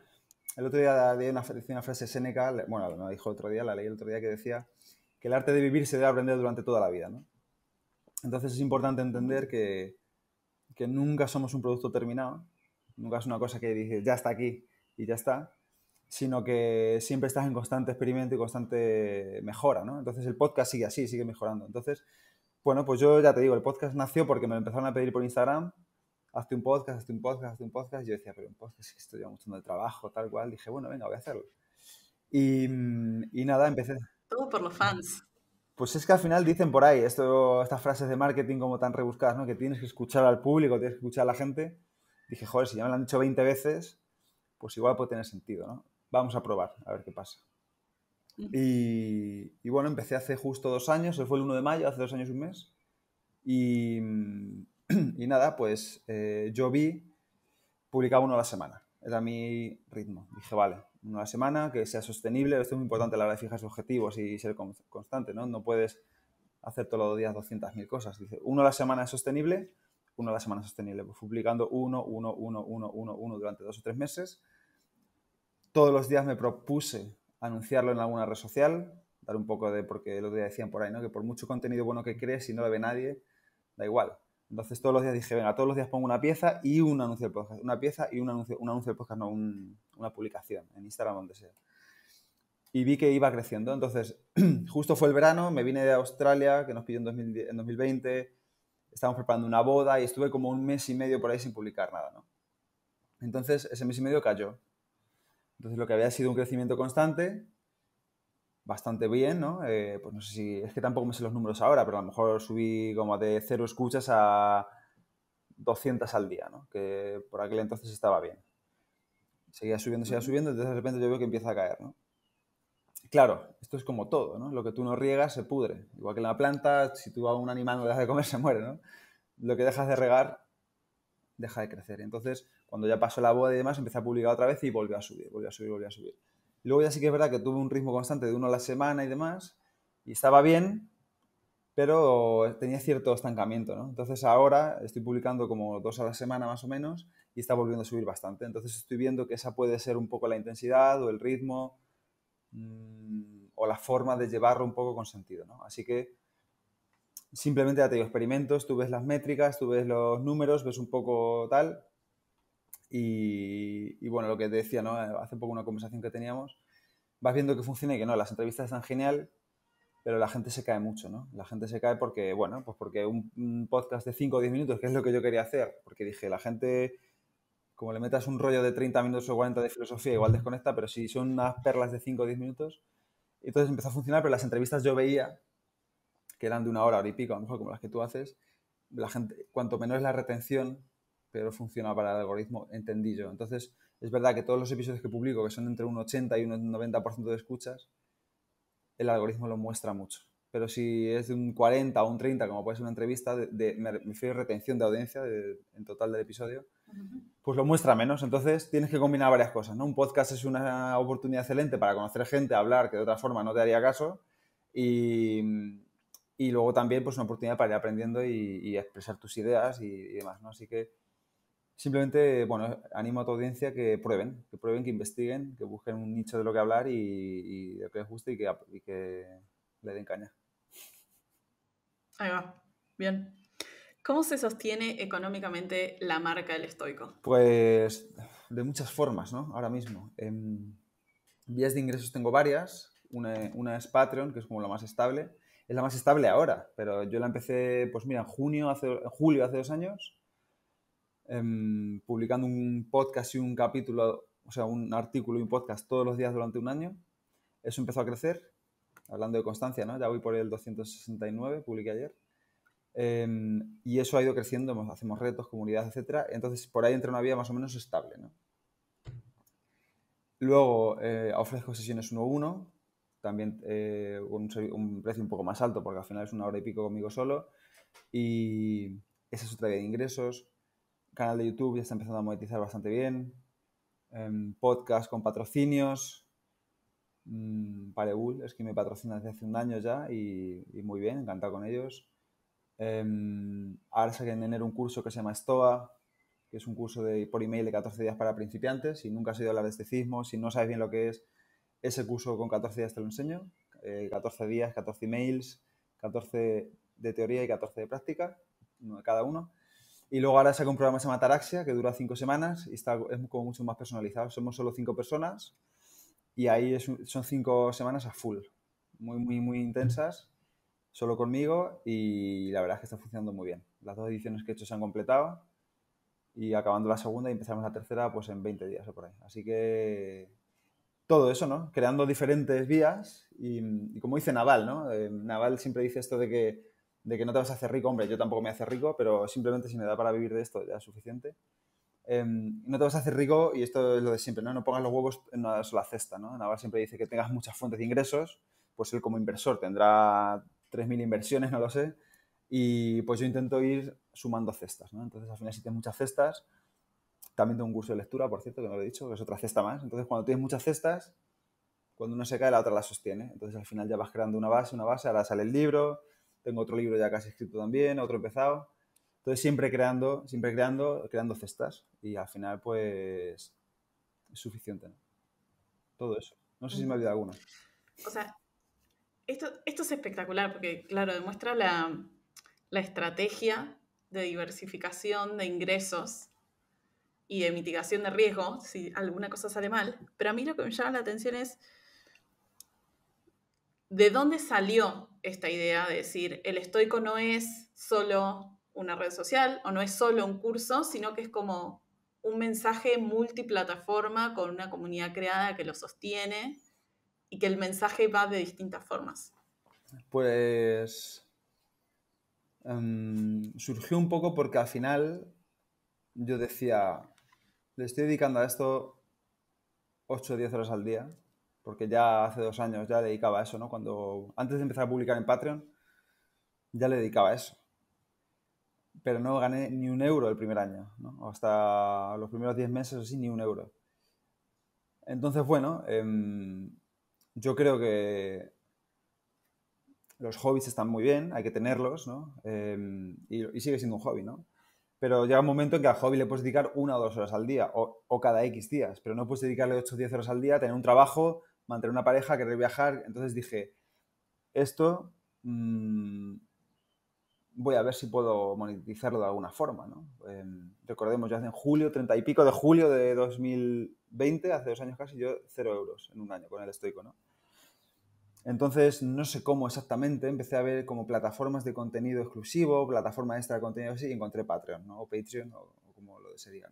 el otro día leí una, una, frase Seneca, bueno, dijo otro día, la leí el otro día que decía que el arte de vivir se debe aprender durante toda la vida, ¿no? Entonces es importante entender que nunca somos un producto terminado Nunca es una cosa que dices, ya está aquí y ya está, sino que siempre estás en constante experimento y constante mejora, ¿no? Entonces el podcast sigue así, sigue mejorando. Entonces, bueno, pues yo ya te digo, el podcast nació porque me lo empezaron a pedir por Instagram, hazte un podcast, hazte un podcast, hazte un podcast. Yo decía, pero un podcast, esto lleva mucho de trabajo, tal cual. Dije, bueno, venga, voy a hacerlo. Y, y, nada, empecé. Todo por los fans. Pues es que al final dicen por ahí esto, estas frases de marketing como tan rebuscadas, ¿no? Que tienes que escuchar al público, tienes que escuchar a la gente dije, joder, si ya me lo han dicho 20 veces, pues igual puede tener sentido, ¿no? Vamos a probar, a ver qué pasa. Mm. Y, bueno, empecé hace justo dos años, fue el 1 de mayo, hace dos años y un mes. Y, nada, pues eh, yo vi, publicaba uno a la semana, era mi ritmo. Dije, vale, uno a la semana, que sea sostenible, esto es muy importante a la hora de fijarse objetivos y ser constante, ¿no? No puedes hacer todos los días 200.000 cosas. Dice, uno a la semana es sostenible uno de la semana sostenible, pues publicando uno, uno, uno, uno, uno, uno durante dos o tres meses. Todos los días me propuse anunciarlo en alguna red social, dar un poco de, porque los días decían por ahí, ¿no? Que por mucho contenido bueno que crees, si no lo ve nadie, da igual. Entonces todos los días dije, venga, todos los días pongo una pieza y un anuncio del podcast. Una pieza y un anuncio, un anuncio del podcast, no, una publicación en Instagram, donde sea. Y vi que iba creciendo. Entonces, justo fue el verano, me vine de Australia, que nos pidió en, en 2020 estábamos preparando una boda y estuve como un mes y medio por ahí sin publicar nada, ¿no? Entonces ese mes y medio cayó. Entonces lo que había sido un crecimiento constante, bastante bien, ¿no? Eh, pues no sé si, es que tampoco me sé los números ahora, pero a lo mejor subí como de cero escuchas a 200 al día, ¿no? Que por aquel entonces estaba bien. Seguía subiendo, seguía subiendo, entonces de repente yo veo que empieza a caer, ¿no? Claro, esto es como todo, ¿no? Lo que tú no riegas se pudre. Igual que en la planta, si tú a un animal no le das de comer, se muere, ¿no? Lo que dejas de regar, deja de crecer. Entonces, cuando ya pasó la boda y demás, empecé a publicar otra vez y volvió a subir, volvió a subir, volvió a subir. Luego ya sí que es verdad que tuve un ritmo constante de uno a la semana y demás, y estaba bien, pero tenía cierto estancamiento, ¿no? Entonces ahora estoy publicando como dos a la semana más o menos y está volviendo a subir bastante. Entonces estoy viendo que esa puede ser un poco la intensidad o el ritmo Mm, o la forma de llevarlo un poco con sentido. ¿no? Así que simplemente ya te experimentos, tú ves las métricas, tú ves los números, ves un poco tal. Y, bueno, lo que te decía, ¿no? hace poco una conversación que teníamos, vas viendo que funciona y que no, las entrevistas están genial, pero la gente se cae mucho, ¿no? La gente se cae porque, bueno, pues porque un, un podcast de 5 o 10 minutos, que es lo que yo quería hacer, porque dije, la gente como le metas un rollo de 30 minutos o 40 de filosofía, igual desconecta, pero si son unas perlas de 5 o 10 minutos, entonces empezó a funcionar, pero las entrevistas yo veía que eran de una hora, hora y pico, a lo mejor como las que tú haces, la gente, cuanto menor es la retención, pero funciona para el algoritmo, entendí yo. Entonces, es verdad que todos los episodios que publico, que son entre un 80 y un 90% de escuchas, el algoritmo lo muestra mucho. Pero si es de un 40 o un 30, como puede ser una entrevista, de, me refiero retención de audiencia en total del episodio, pues lo muestra menos. Entonces tienes que combinar varias cosas, ¿no? Un podcast es una oportunidad excelente para conocer gente, hablar, que de otra forma no te haría caso. Y, luego también, pues una oportunidad para ir aprendiendo y, expresar tus ideas y, demás, ¿no? Así que simplemente, bueno, animo a tu audiencia que prueben, que prueben, que investiguen, que busquen un nicho de lo que hablar y, de lo que les guste y que, que le den caña. Ahí va, bien. ¿Cómo se sostiene económicamente la marca del Estoico? Pues de muchas formas, ¿no? Ahora mismo. Em, vías de ingresos tengo varias. Una, es Patreon, que es como la más estable. Es la más estable ahora, pero yo la empecé, pues mira, en junio, hace, julio, hace dos años, em, publicando un podcast y un capítulo, o sea, un artículo y un podcast todos los días durante un año. Eso empezó a crecer, hablando de constancia, ¿no? Ya voy por el 269, publiqué ayer. Em, y eso ha ido creciendo, hacemos retos, comunidades, etc. Entonces, por ahí entra una vía más o menos estable. Luego, eh, ofrezco sesiones 1-1, también eh, un, precio un poco más alto, porque al final es una hora y pico conmigo solo. Y esa es otra vía de ingresos. Canal de YouTube ya está empezando a monetizar bastante bien. Em, podcast con patrocinios, mm, Parebull es que me patrocina desde hace un año ya y, y, muy bien, encantado con ellos. Em, ahora saqué en enero un curso que se llama STOA, que es un curso de, por email de 14 días para principiantes. Si nunca has oído hablar de este si no sabes bien lo que es, ese curso con 14 días te lo enseño. 14 eh, días, 14 emails, 14 de teoría y 14 de práctica, uno de cada uno. Y luego ahora se un programa que se llama Taraxia, que dura 5 semanas y está, es como mucho más personalizado. Somos solo 5 personas y ahí son 5 semanas a full, muy, muy, muy intensas solo conmigo y la verdad es que está funcionando muy bien. Las dos ediciones que he hecho se han completado y acabando la segunda y empezamos la tercera pues en 20 días o por ahí. Así que todo eso, ¿no? Creando diferentes vías y, como dice Naval, ¿no? Eh, Naval siempre dice esto de que, de que no te vas a hacer rico, hombre, yo tampoco me hace rico, pero simplemente si me da para vivir de esto ya es suficiente. Eh, no te vas a hacer rico y esto es lo de siempre, ¿no? No pongas los huevos en una sola cesta, ¿no? Naval siempre dice que tengas muchas fuentes de ingresos, pues él como inversor tendrá 3.000 inversiones, no lo sé. Y pues yo intento ir sumando cestas, ¿no? Entonces al final si tienes muchas cestas, también tengo un curso de lectura, por cierto, que no lo he dicho, que es otra cesta más. Entonces cuando tienes muchas cestas, cuando una se cae, la otra la sostiene. Entonces al final ya vas creando una base, una base, ahora sale el libro, tengo otro libro ya casi escrito también, otro empezado. Entonces siempre creando, siempre creando, creando cestas y al final pues es suficiente. Todo eso. No sé si me ha olvidado alguna O sea, esto, es espectacular porque, claro, demuestra la, la estrategia de diversificación de ingresos y de mitigación de riesgo si alguna cosa sale mal. Pero a mí lo que me llama la atención es de dónde salió esta idea de decir el estoico no es solo una red social o no es solo un curso, sino que es como un mensaje multiplataforma con una comunidad creada que lo sostiene y que el mensaje va de distintas formas. Pues em, surgió un poco porque al final yo decía, le estoy dedicando a esto 8 o 10 horas al día, porque ya hace dos años ya dedicaba a eso, ¿no? Cuando, antes de empezar a publicar en Patreon, ya le dedicaba a eso. Pero no gané ni un euro el primer año, ¿no? Hasta los primeros 10 meses así, ni un euro. Entonces, bueno, em, yo creo que los hobbies están muy bien, hay que tenerlos, ¿no? Em, y, sigue siendo un hobby, ¿no? Pero llega un momento en que al hobby le puedes dedicar una o dos horas al día, o, cada X días, pero no puedes dedicarle 8 o 10 horas al día, tener un trabajo, mantener una pareja, querer viajar. Entonces dije, esto mm, voy a ver si puedo monetizarlo de alguna forma. ¿no? Em, recordemos, ya en julio, 30 y pico de julio de 2020, hace dos años casi, yo cero euros en un año con el estoico. ¿no? Entonces, no sé cómo exactamente, empecé a ver como plataformas de contenido exclusivo, plataforma extra de contenido así, y encontré Patreon, ¿no? o Patreon, o, como lo desearía.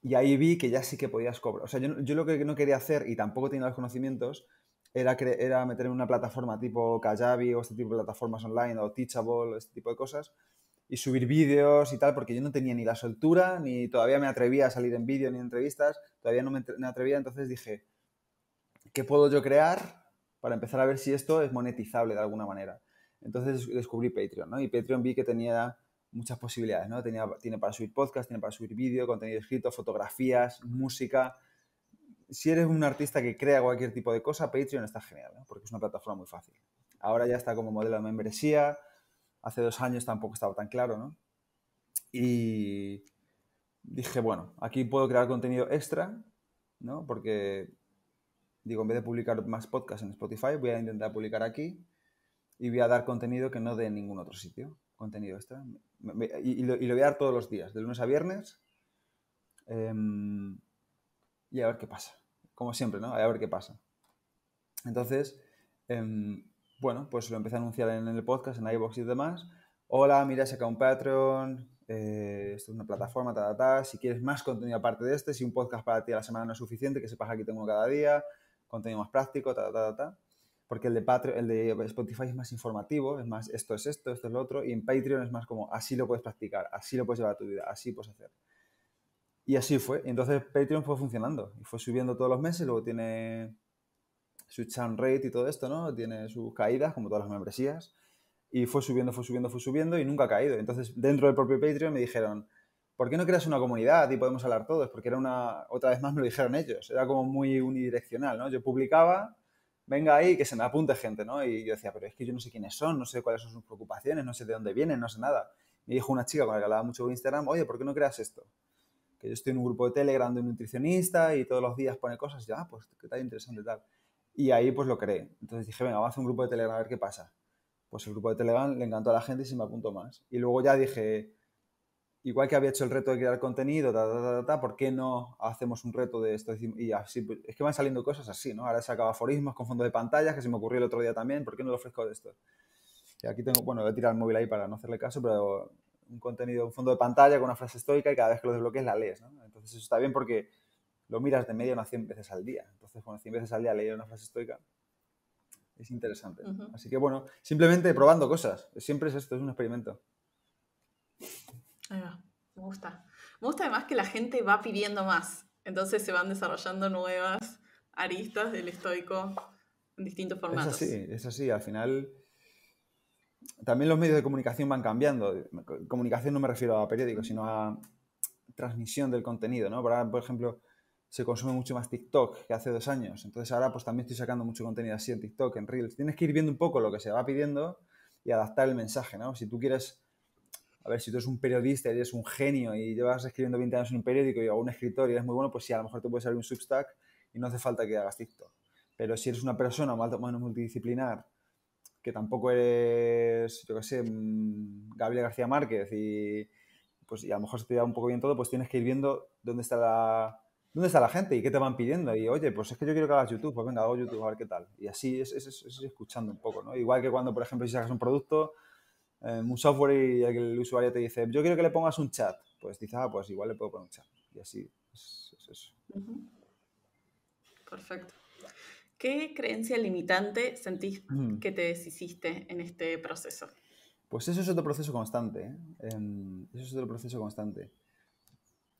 Y ahí vi que ya sí que podías cobrar. O sea, yo, yo lo que no quería hacer, y tampoco tenía los conocimientos, era, era meter en una plataforma tipo Kajabi o este tipo de plataformas online o Teachable, este tipo de cosas, y subir vídeos y tal, porque yo no tenía ni la soltura, ni todavía me atrevía a salir en vídeo ni en entrevistas, todavía no me, me atrevía, entonces dije, ¿qué puedo yo crear para empezar a ver si esto es monetizable de alguna manera? Entonces descubrí Patreon, ¿no? Y Patreon vi que tenía muchas posibilidades, ¿no? Tenía, tiene para subir podcast, tiene para subir vídeo, contenido escrito, fotografías, música, si eres un artista que crea cualquier tipo de cosa, Patreon está genial, ¿no? porque es una plataforma muy fácil. Ahora ya está como modelo de membresía, hace dos años tampoco estaba tan claro, ¿no? Y dije, bueno, aquí puedo crear contenido extra, ¿no? Porque, digo, en vez de publicar más podcasts en Spotify, voy a intentar publicar aquí y voy a dar contenido que no de en ningún otro sitio, contenido extra. Y, lo, voy a dar todos los días, de lunes a viernes. Em, y a ver qué pasa. Como siempre, ¿no? A ver qué pasa. Entonces, em, bueno, pues lo empecé a anunciar en el podcast, en iBox y demás. Hola, mira, saca un Patreon, eh, esto es una plataforma, ta, ta, ta. Si quieres más contenido aparte de este, si un podcast para ti a la semana no es suficiente, que sepas aquí tengo cada día, contenido más práctico, ta, ta, ta, ta. Porque el de, Patreon, el de Spotify es más informativo, es más esto es esto, esto es lo otro, y en Patreon es más como así lo puedes practicar, así lo puedes llevar a tu vida, así puedes hacer. Y así fue. entonces Patreon fue funcionando. Y fue subiendo todos los meses. Luego tiene su churn rate y todo esto, ¿no? Tiene sus caídas, como todas las membresías. Y fue subiendo, fue subiendo, fue subiendo y nunca ha caído. Entonces, dentro del propio Patreon me dijeron, ¿por qué no creas una comunidad y podemos hablar todos? Porque era una, otra vez más me lo dijeron ellos. Era como muy unidireccional, ¿no? Yo publicaba, venga ahí, que se me apunte gente, ¿no? Y yo decía, pero es que yo no sé quiénes son, no sé cuáles son sus preocupaciones, no sé de dónde vienen, no sé nada. Me dijo una chica con la que hablaba mucho Instagram, oye, ¿por qué no creas esto? estoy en un grupo de Telegram de nutricionista y todos los días pone cosas ya ah, pues qué tal interesante tal. Y ahí pues lo creé. Entonces dije, venga, vamos a hacer un grupo de Telegram a ver qué pasa. Pues el grupo de Telegram le encantó a la gente y se me apuntó más. Y luego ya dije, igual que había hecho el reto de crear contenido, ta, ta, ta, ta, ¿por qué no hacemos un reto de esto? Y así, pues, es que van saliendo cosas así, ¿no? Ahora he sacado aforismos con fondo de pantalla, que se me ocurrió el otro día también, ¿por qué no lo ofrezco de esto? Y aquí tengo, bueno, voy a tirar el móvil ahí para no hacerle caso, pero un contenido, un fondo de pantalla con una frase estoica y cada vez que lo desbloques la lees, Entonces eso está bien porque lo miras de media a 100 veces al día. Entonces, bueno, 100 veces al día leer una frase estoica es interesante. Así que, bueno, simplemente probando cosas. Siempre es esto, es un experimento. Me gusta. Me gusta además que la gente va pidiendo más. Entonces se van desarrollando nuevas aristas del estoico en distintos formatos. Es así, es así. Al final también los medios de comunicación van cambiando. Comunicación no me refiero a periódicos, sino a transmisión del contenido, ¿no? por ejemplo, se consume mucho más TikTok que hace dos años. Entonces ahora pues también estoy sacando mucho contenido así en TikTok, en Reels. Tienes que ir viendo un poco lo que se va pidiendo y adaptar el mensaje, ¿no? Si tú quieres, a ver, si tú eres un periodista y eres un genio y llevas escribiendo 20 años en un periódico y a un escritor y eres muy bueno, pues sí, a lo mejor te puedes salir un Substack y no hace falta que hagas TikTok. Pero si eres una persona más o menos multidisciplinar que tampoco eres, yo qué sé, mm, Gabriel García Márquez y, pues, y a lo mejor se te da un poco bien todo, pues tienes que ir viendo dónde está la, dónde está la gente y qué te van pidiendo. Y oye, pues es que yo quiero que hagas YouTube, pues venga, hago YouTube a ver qué tal. Y así es, escuchando un poco, ¿no? Igual que cuando, por ejemplo, si sacas un producto, em, un software y el usuario te dice, yo quiero que le pongas un chat, pues dices, ah, pues igual le puedo poner un chat. Y así es, eso. Perfecto. ¿Qué creencia limitante sentís mm. que te deshiciste en este proceso? Pues eso es otro proceso constante. ¿eh? Em, eso es otro proceso constante.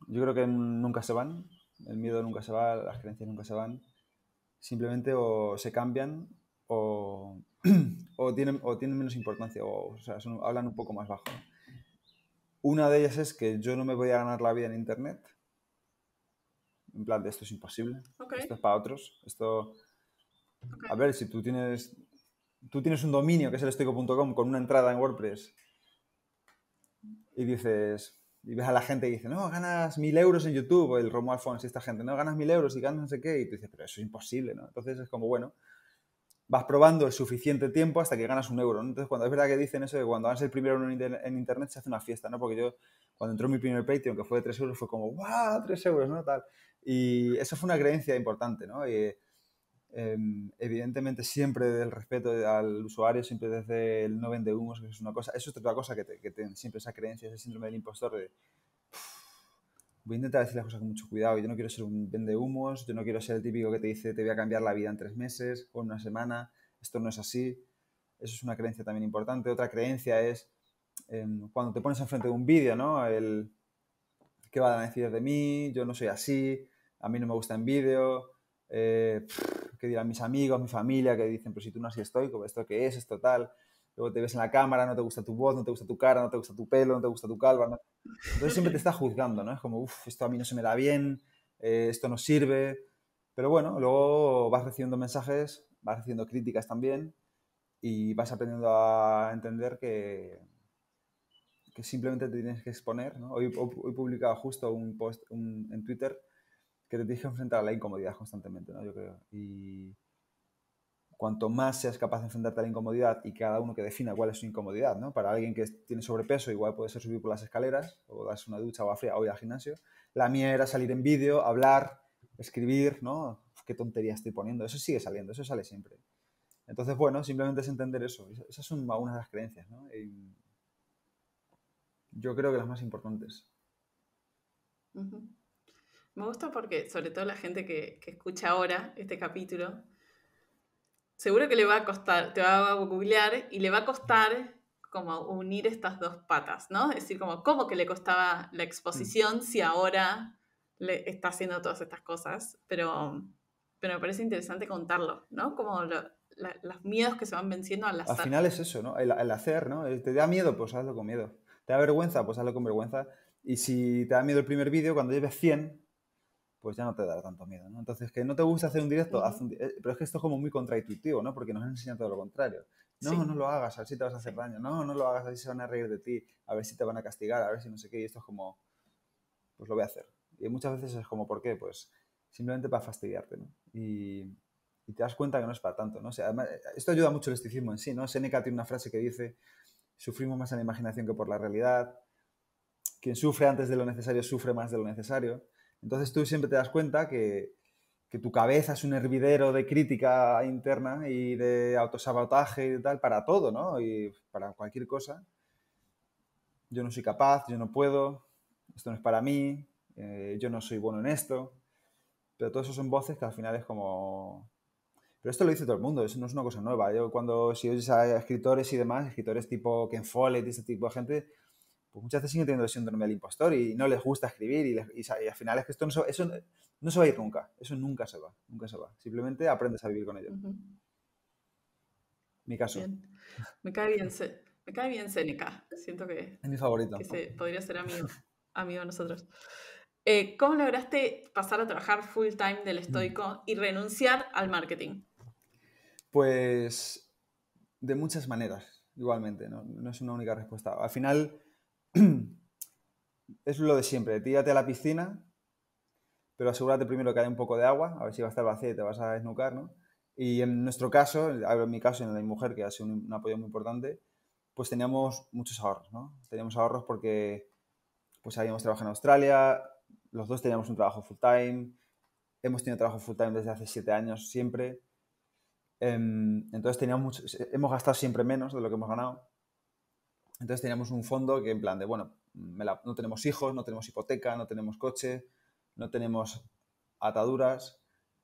Yo creo que nunca se van. El miedo nunca se va, las creencias nunca se van. Simplemente o se cambian o, o, tienen, o tienen, menos importancia o, sea, hablan un poco más bajo. Una de ellas es que yo no me voy a ganar la vida en Internet. En plan, de esto es imposible. Esto es para otros. Esto a ver, si tú tienes, tú tienes un dominio que es el estoico.com con una entrada en WordPress y dices, y ves a la gente y dice, no, ganas mil euros en YouTube, o el Romuald Fons y esta gente, no, ganas mil euros y ganas no sé qué, y tú dices, pero eso es imposible, ¿no? Entonces es como, bueno, vas probando el suficiente tiempo hasta que ganas un euro, ¿no? Entonces cuando es verdad que dicen eso de cuando ganas el primero en, en, internet se hace una fiesta, ¿no? Porque yo, cuando entró mi primer Patreon, que fue de tres euros, fue como, ¡wow, Tres euros, ¿no? Tal. Y eso fue una creencia importante, ¿no? Eh, Em, evidentemente siempre del respeto al usuario, siempre desde el no vende humos, que es una cosa, eso es otra cosa que, te, siempre esa creencia, ese síndrome del impostor de voy a intentar decir las cosas con mucho cuidado, yo no quiero ser un vende humos, yo no quiero ser el típico que te dice te voy a cambiar la vida en tres meses o en una semana, esto no es así, eso es una creencia también importante, otra creencia es em, cuando te pones enfrente de un vídeo, ¿no? El qué van a decir de mí, yo no soy así, a mí no me gusta en vídeo, eh, que dirán mis amigos, mi familia, que dicen, pero si tú no estoy, como ¿esto qué es? ¿Esto tal? Luego te ves en la cámara, no te gusta tu voz, no te gusta tu cara, no te gusta tu pelo, no te gusta tu calva. No... Entonces siempre te está juzgando, ¿no? Es como, uff, esto a mí no se me da bien, eh, esto no sirve. Pero bueno, luego vas recibiendo mensajes, vas recibiendo críticas también y vas aprendiendo a entender que, que simplemente te tienes que exponer. ¿no? Hoy, publicaba justo un post en Twitter que te tienes que enfrentar a la incomodidad constantemente, ¿no? Yo creo. Y cuanto más seas capaz de enfrentarte a la incomodidad y cada uno que defina cuál es su incomodidad, ¿no? Para alguien que tiene sobrepeso, igual puede ser subir por las escaleras o darse una ducha o fría o ir al gimnasio. La mía era salir en vídeo, hablar, escribir, ¿no? qué tontería estoy poniendo. Eso sigue saliendo, eso sale siempre. Entonces, bueno, simplemente es entender eso. Esas son algunas de las creencias, ¿no? yo creo que las más importantes. Me gusta porque, sobre todo la gente que, que escucha ahora este capítulo, seguro que le va a costar, te va a googlear y le va a costar como unir estas dos patas, ¿no? Es decir, como, ¿cómo que le costaba la exposición si ahora le está haciendo todas estas cosas? Pero, pero me parece interesante contarlo, ¿no? Como los miedos que se van venciendo al hacer. Al final es eso, ¿no? El, el, hacer, ¿no? Eh, te da miedo, pues hazlo con miedo. Te da vergüenza, pues hazlo con vergüenza. Y si te da miedo el primer vídeo, cuando lleves 100, pues ya no te dará tanto miedo, ¿no? Entonces, que no te gusta hacer un directo, eh, pero es que esto es como muy contraintuitivo, ¿no? Porque nos han enseñado todo lo contrario. No, no lo hagas, a ver si te vas a hacer daño. No, no lo hagas, a ver si se van a reír de ti, a ver si te van a castigar, a ver si no sé qué. Y esto es como, pues lo voy a hacer. Y muchas veces es como, ¿por qué? Pues simplemente para fastidiarte, ¿no? Y, te das cuenta que no es para tanto, ¿no? O sea, esto ayuda mucho el esticismo en sí, ¿no? Seneca tiene una frase que dice, sufrimos más en la imaginación que por la realidad. Quien sufre antes de lo necesario sufre más de lo necesario. Entonces tú siempre te das cuenta que, tu cabeza es un hervidero de crítica interna y de autosabotaje y tal para todo, ¿no? Y para cualquier cosa. Yo no soy capaz, yo no puedo, esto no es para mí, eh, yo no soy bueno en esto. Pero todo eso son voces que al final es como... Pero esto lo dice todo el mundo, eso no es una cosa nueva. Yo cuando si oyes a escritores y demás, escritores tipo Ken Follett y ese tipo de gente, pues muchas veces siguen teniendo el síndrome del impostor y no les gusta escribir y, al final es que esto no se, va a ir nunca, eso nunca se va, nunca se va. Simplemente aprendes a vivir con ello. Mi caso. Me cae bien, Seneca, siento que es mi favorito. podría ser amigo, de nosotros. Eh, ¿Cómo lograste pasar a trabajar full time del mm. estoico y renunciar al marketing? Pues de muchas maneras, igualmente, no es una única respuesta. Al final es lo de siempre, tírate a la piscina, pero asegúrate primero que haya un poco de agua, a ver si va a estar vacía y te vas a desnucar, ¿no? Y en nuestro caso, en mi caso, en la mi mujer, que ha sido un, apoyo muy importante, pues teníamos muchos ahorros, ¿no? Teníamos ahorros porque pues habíamos trabajado en Australia, los dos teníamos un trabajo full time, hemos tenido trabajo full time desde hace siete años siempre, em, entonces teníamos hemos gastado siempre menos de lo que hemos ganado entonces teníamos un fondo que en plan de, bueno, no tenemos hijos, no tenemos hipoteca, no tenemos coche, no tenemos ataduras.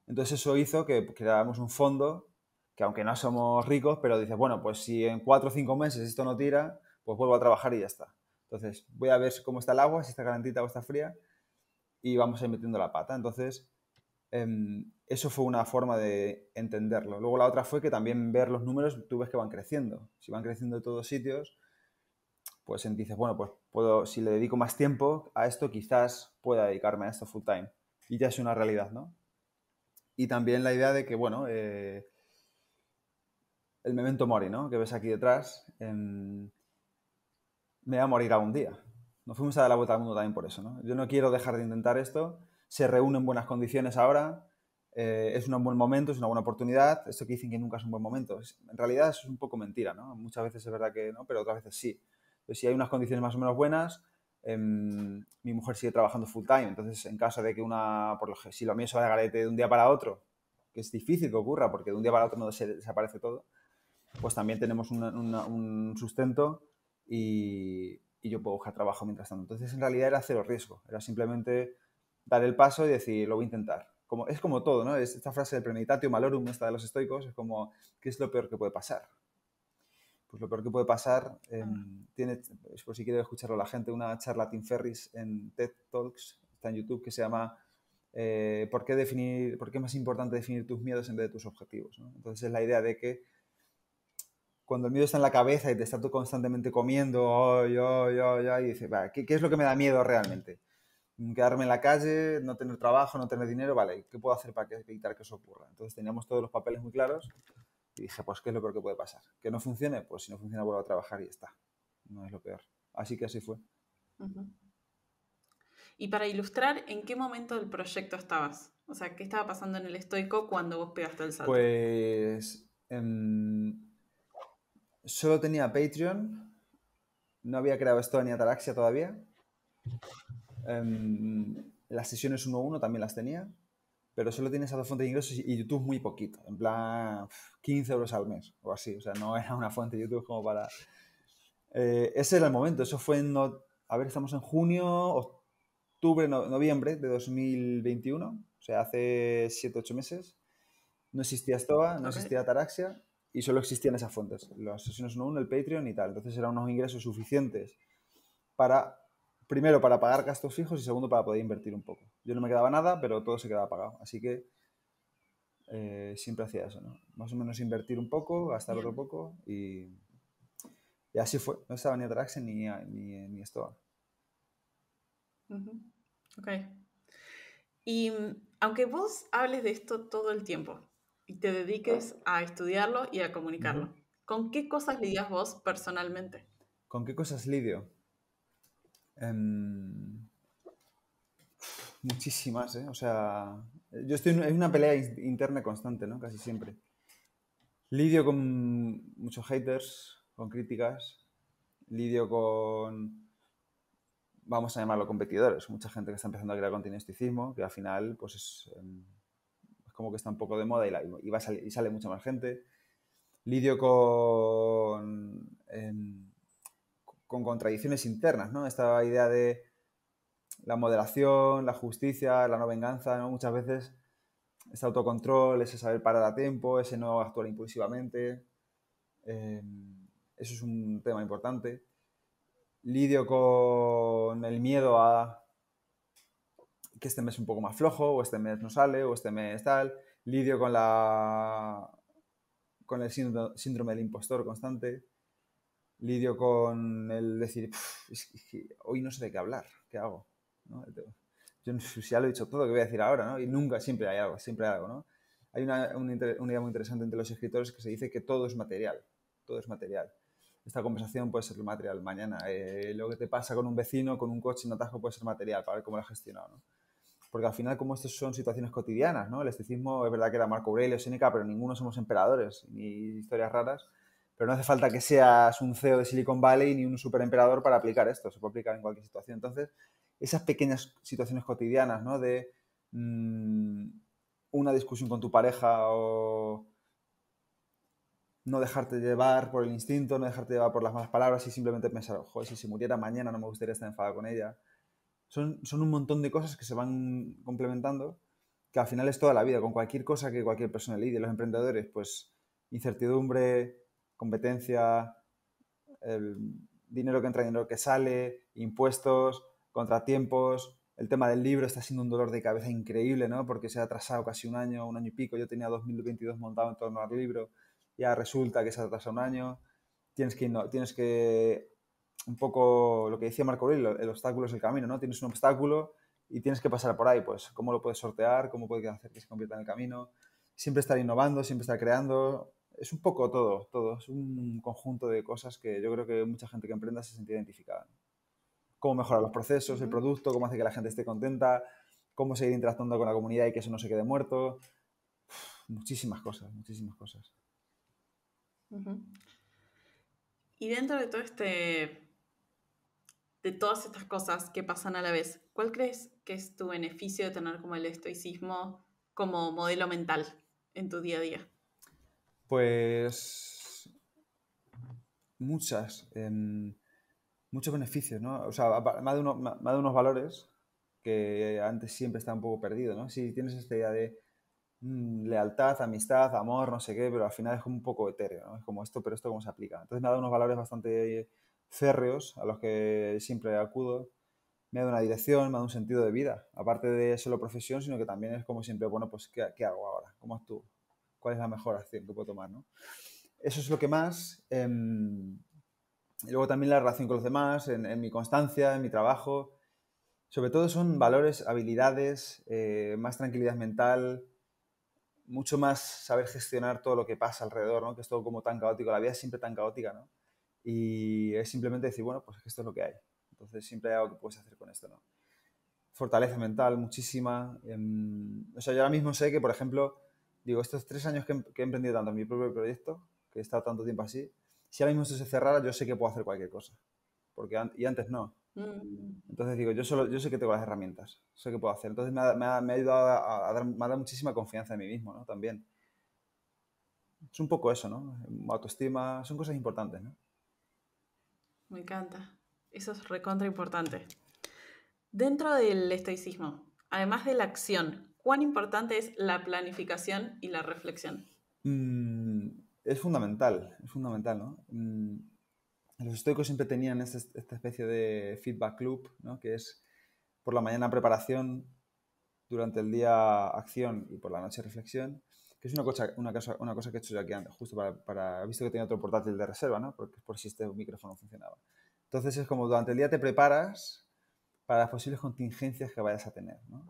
Entonces eso hizo que creáramos un fondo que aunque no somos ricos, pero dices, bueno, pues si en cuatro o cinco meses esto no tira, pues vuelvo a trabajar y ya está. Entonces voy a ver cómo está el agua, si está calentita o está fría, y vamos a ir metiendo la pata. Entonces em, eso fue una forma de entenderlo. Luego la otra fue que también ver los números, tú ves que van creciendo. Si van creciendo de todos sitios, pues dices, bueno, pues puedo, si le dedico más tiempo a esto, quizás pueda dedicarme a esto full time. Y ya es una realidad, ¿no? Y también la idea de que, bueno, eh, el memento mori, ¿no? Que ves aquí detrás, me va a morir algún día. Nos fuimos a dar la vuelta al mundo también por eso, ¿no? Yo no quiero dejar de intentar esto, se reúnen buenas condiciones ahora, eh, es un buen momento, es una buena oportunidad. Esto que dicen que nunca es un buen momento, en realidad es un poco mentira, ¿no? Muchas veces es verdad que no, pero otras veces sí si hay unas condiciones más o menos buenas, em, mi mujer sigue trabajando full time. Entonces, en caso de que una, por lo, si lo mío se va de garete de un día para otro, que es difícil que ocurra porque de un día para otro no se desaparece todo, pues también tenemos un sustento y, yo puedo buscar trabajo mientras tanto. Entonces, en realidad era cero riesgo, era simplemente dar el paso y decir, lo voy a intentar. Como, es como todo, ¿no? Es esta frase del premeditatio malorum, esta de los estoicos, es como, ¿qué es lo peor que puede pasar? pues lo peor que puede pasar. Eh, por si quiere escucharlo la gente, una charla Tim Ferris en TED Talks, está en YouTube, que se llama eh, ¿por, qué definir, ¿Por qué es más importante definir tus miedos en vez de tus objetivos? Entonces es la idea de que cuando el miedo está en la cabeza y te está tú constantemente comiendo, yo, yo, yo, y dices, ¿qué, ¿qué es lo que me da miedo realmente? quedarme en la calle, no tener trabajo, no tener dinero, vale, ¿qué puedo hacer para evitar que eso ocurra? Entonces teníamos todos los papeles muy claros y dije, pues, ¿qué es lo peor que puede pasar? ¿Que no funcione? Pues si no funciona, vuelvo a trabajar y está. No es lo peor. Así que así fue. Y para ilustrar, ¿en qué momento del proyecto estabas? O sea, ¿qué estaba pasando en el estoico cuando vos pegaste el salto? Pues. solo tenía Patreon. No había creado esto ni Ataraxia todavía. Em, las sesiones 1-1 también las tenía pero solo tienes esas dos fuentes de ingresos y YouTube muy poquito, en plan 15 euros al mes o así, o sea, no era una fuente de YouTube como para... Eh, ese era el momento, eso fue en, no... a ver, estamos en junio, octubre, noviembre de 2021, o sea, hace 7-8 meses, no existía Stoa, no existía Taraxia y solo existían esas fuentes, los asesinos 1-1, el Patreon y tal, entonces eran unos ingresos suficientes para primero para pagar gastos fijos y segundo para poder invertir un poco. Yo no me quedaba nada, pero todo se quedaba pagado. Así que eh, siempre hacía eso, ¿no? Más o menos invertir un poco, gastar otro poco y, así fue. No estaba ni Attraction ni, ni, ni Ok. Y aunque vos hables de esto todo el tiempo y te dediques a estudiarlo y a comunicarlo, ¿con qué cosas lidias vos personalmente? ¿Con qué cosas lidio? Em, muchísimas, ¿eh? O sea, yo estoy en una pelea interna constante, ¿no? Casi siempre. Lidio con muchos haters, con críticas, lidio con, vamos a llamarlo competidores, mucha gente que está empezando a crear con que al final, pues es, em, es, como que está un poco de moda y, va y sale mucha más gente. Lidio con... Em, con contradicciones internas, ¿no? Esta idea de la moderación, la justicia, la no venganza, muchas veces ese autocontrol, ese saber parar a tiempo, ese no actuar impulsivamente. Em, eso es un tema importante. Lidio con el miedo a que este mes es un poco más flojo, o este mes no sale, o este mes tal. Lidio con la con el síndrome del impostor constante lidio con el decir, hoy no sé de qué hablar, ¿qué hago? ¿No? Yo ya lo he dicho todo, que voy a decir ahora? Y nunca, siempre hay algo, siempre hay algo, ¿no? Hay una, idea muy interesante entre los escritores que se dice que todo es material, todo es material. Esta conversación puede ser material mañana, eh, lo que te pasa con un vecino, con un coche, un atajo puede ser material para ver cómo lo has gestionado, Porque al final, como estas son situaciones cotidianas, ¿no? El esteticismo es verdad que era Marco Aurelio, Seneca, pero ninguno somos emperadores, ni historias raras pero no hace falta que seas un CEO de Silicon Valley ni un superemperador para aplicar esto, se puede aplicar en cualquier situación. Entonces, esas pequeñas situaciones cotidianas, ¿no? De mm, una discusión con tu pareja o no dejarte llevar por el instinto, no dejarte llevar por las malas palabras y simplemente pensar, joder, si se muriera mañana no me gustaría estar enfadado con ella. Son, un montón de cosas que se van complementando, que al final es toda la vida, con cualquier cosa que cualquier persona lidie. Los emprendedores, pues incertidumbre, competencia, el dinero que entra, dinero que sale, impuestos, contratiempos. El tema del libro está siendo un dolor de cabeza increíble, ¿no? Porque se ha atrasado casi un año, un año y pico. Yo tenía 2022 montado en torno al libro. Ya resulta que se ha atrasado un año. Tienes que, no, tienes que un poco lo que decía Marco Aurelio, el obstáculo es el camino, ¿no? Tienes un obstáculo y tienes que pasar por ahí, pues cómo lo puedes sortear, cómo puedes hacer que se convierta en el camino, siempre estar innovando, siempre estar creando, es un poco todo, todo. Es un conjunto de cosas que yo creo que mucha gente que emprenda se siente identificada. Cómo mejorar los procesos, el producto, cómo hace que la gente esté contenta, cómo seguir interactuando con la comunidad y que eso no se quede muerto. muchísimas cosas, muchísimas cosas. Y dentro de todo este. de todas estas cosas que pasan a la vez, ¿cuál crees que es tu beneficio de tener como el estoicismo como modelo mental en tu día a día? Pues muchas, muchos beneficios, ¿no? O sea, me ha dado unos valores que antes siempre está un poco perdido, ¿no? Si tienes esta idea de mm, lealtad, amistad, amor, no sé qué, pero al final es un poco etéreo, ¿no? Es como esto, pero esto cómo se aplica. Entonces me ha dado unos valores bastante férreos a los que siempre acudo. Me ha dado una dirección, me ha dado un sentido de vida. Aparte de solo profesión, sino que también es como siempre, bueno, pues ¿qué, qué hago ahora? ¿Cómo actúo? cuál es la mejor acción que puedo tomar, ¿no? Eso es lo que más. Em, luego también la relación con los demás, en, mi constancia, en mi trabajo. Sobre todo son valores, habilidades, eh, más tranquilidad mental, mucho más saber gestionar todo lo que pasa alrededor, ¿no? Que es todo como tan caótico, la vida es siempre tan caótica, ¿no? Y es simplemente decir, bueno, pues esto es lo que hay. Entonces siempre hay algo que puedes hacer con esto, ¿no? Fortaleza mental, muchísima. Em, o sea, yo ahora mismo sé que, por ejemplo, digo, estos tres años em, que he, emprendido tanto en mi propio proyecto, que he estado tanto tiempo así, si ahora mismo se cerrara, yo sé que puedo hacer cualquier cosa. Porque y antes no. Mm. Entonces digo, yo, solo, yo sé que tengo las herramientas, sé que puedo hacer. Entonces me ha, me ayudado a, dar, muchísima confianza en mí mismo, También. Es un poco eso, ¿no? Autoestima, son cosas importantes, Me encanta. Eso es recontra importante. Dentro del estoicismo, además de la acción, ¿Cuán importante es la planificación y la reflexión? Mm, es fundamental, es fundamental, ¿no? Mm, los estoicos siempre tenían esta, especie de feedback loop, ¿no? Que es por la mañana preparación, durante el día acción y por la noche reflexión, que es una cosa, una cosa, que he hecho yo aquí antes, justo para, para, visto que tenía otro portátil de reserva, ¿no? Porque por si este micrófono funcionaba. Entonces es como durante el día te preparas para las posibles contingencias que vayas a tener, ¿no?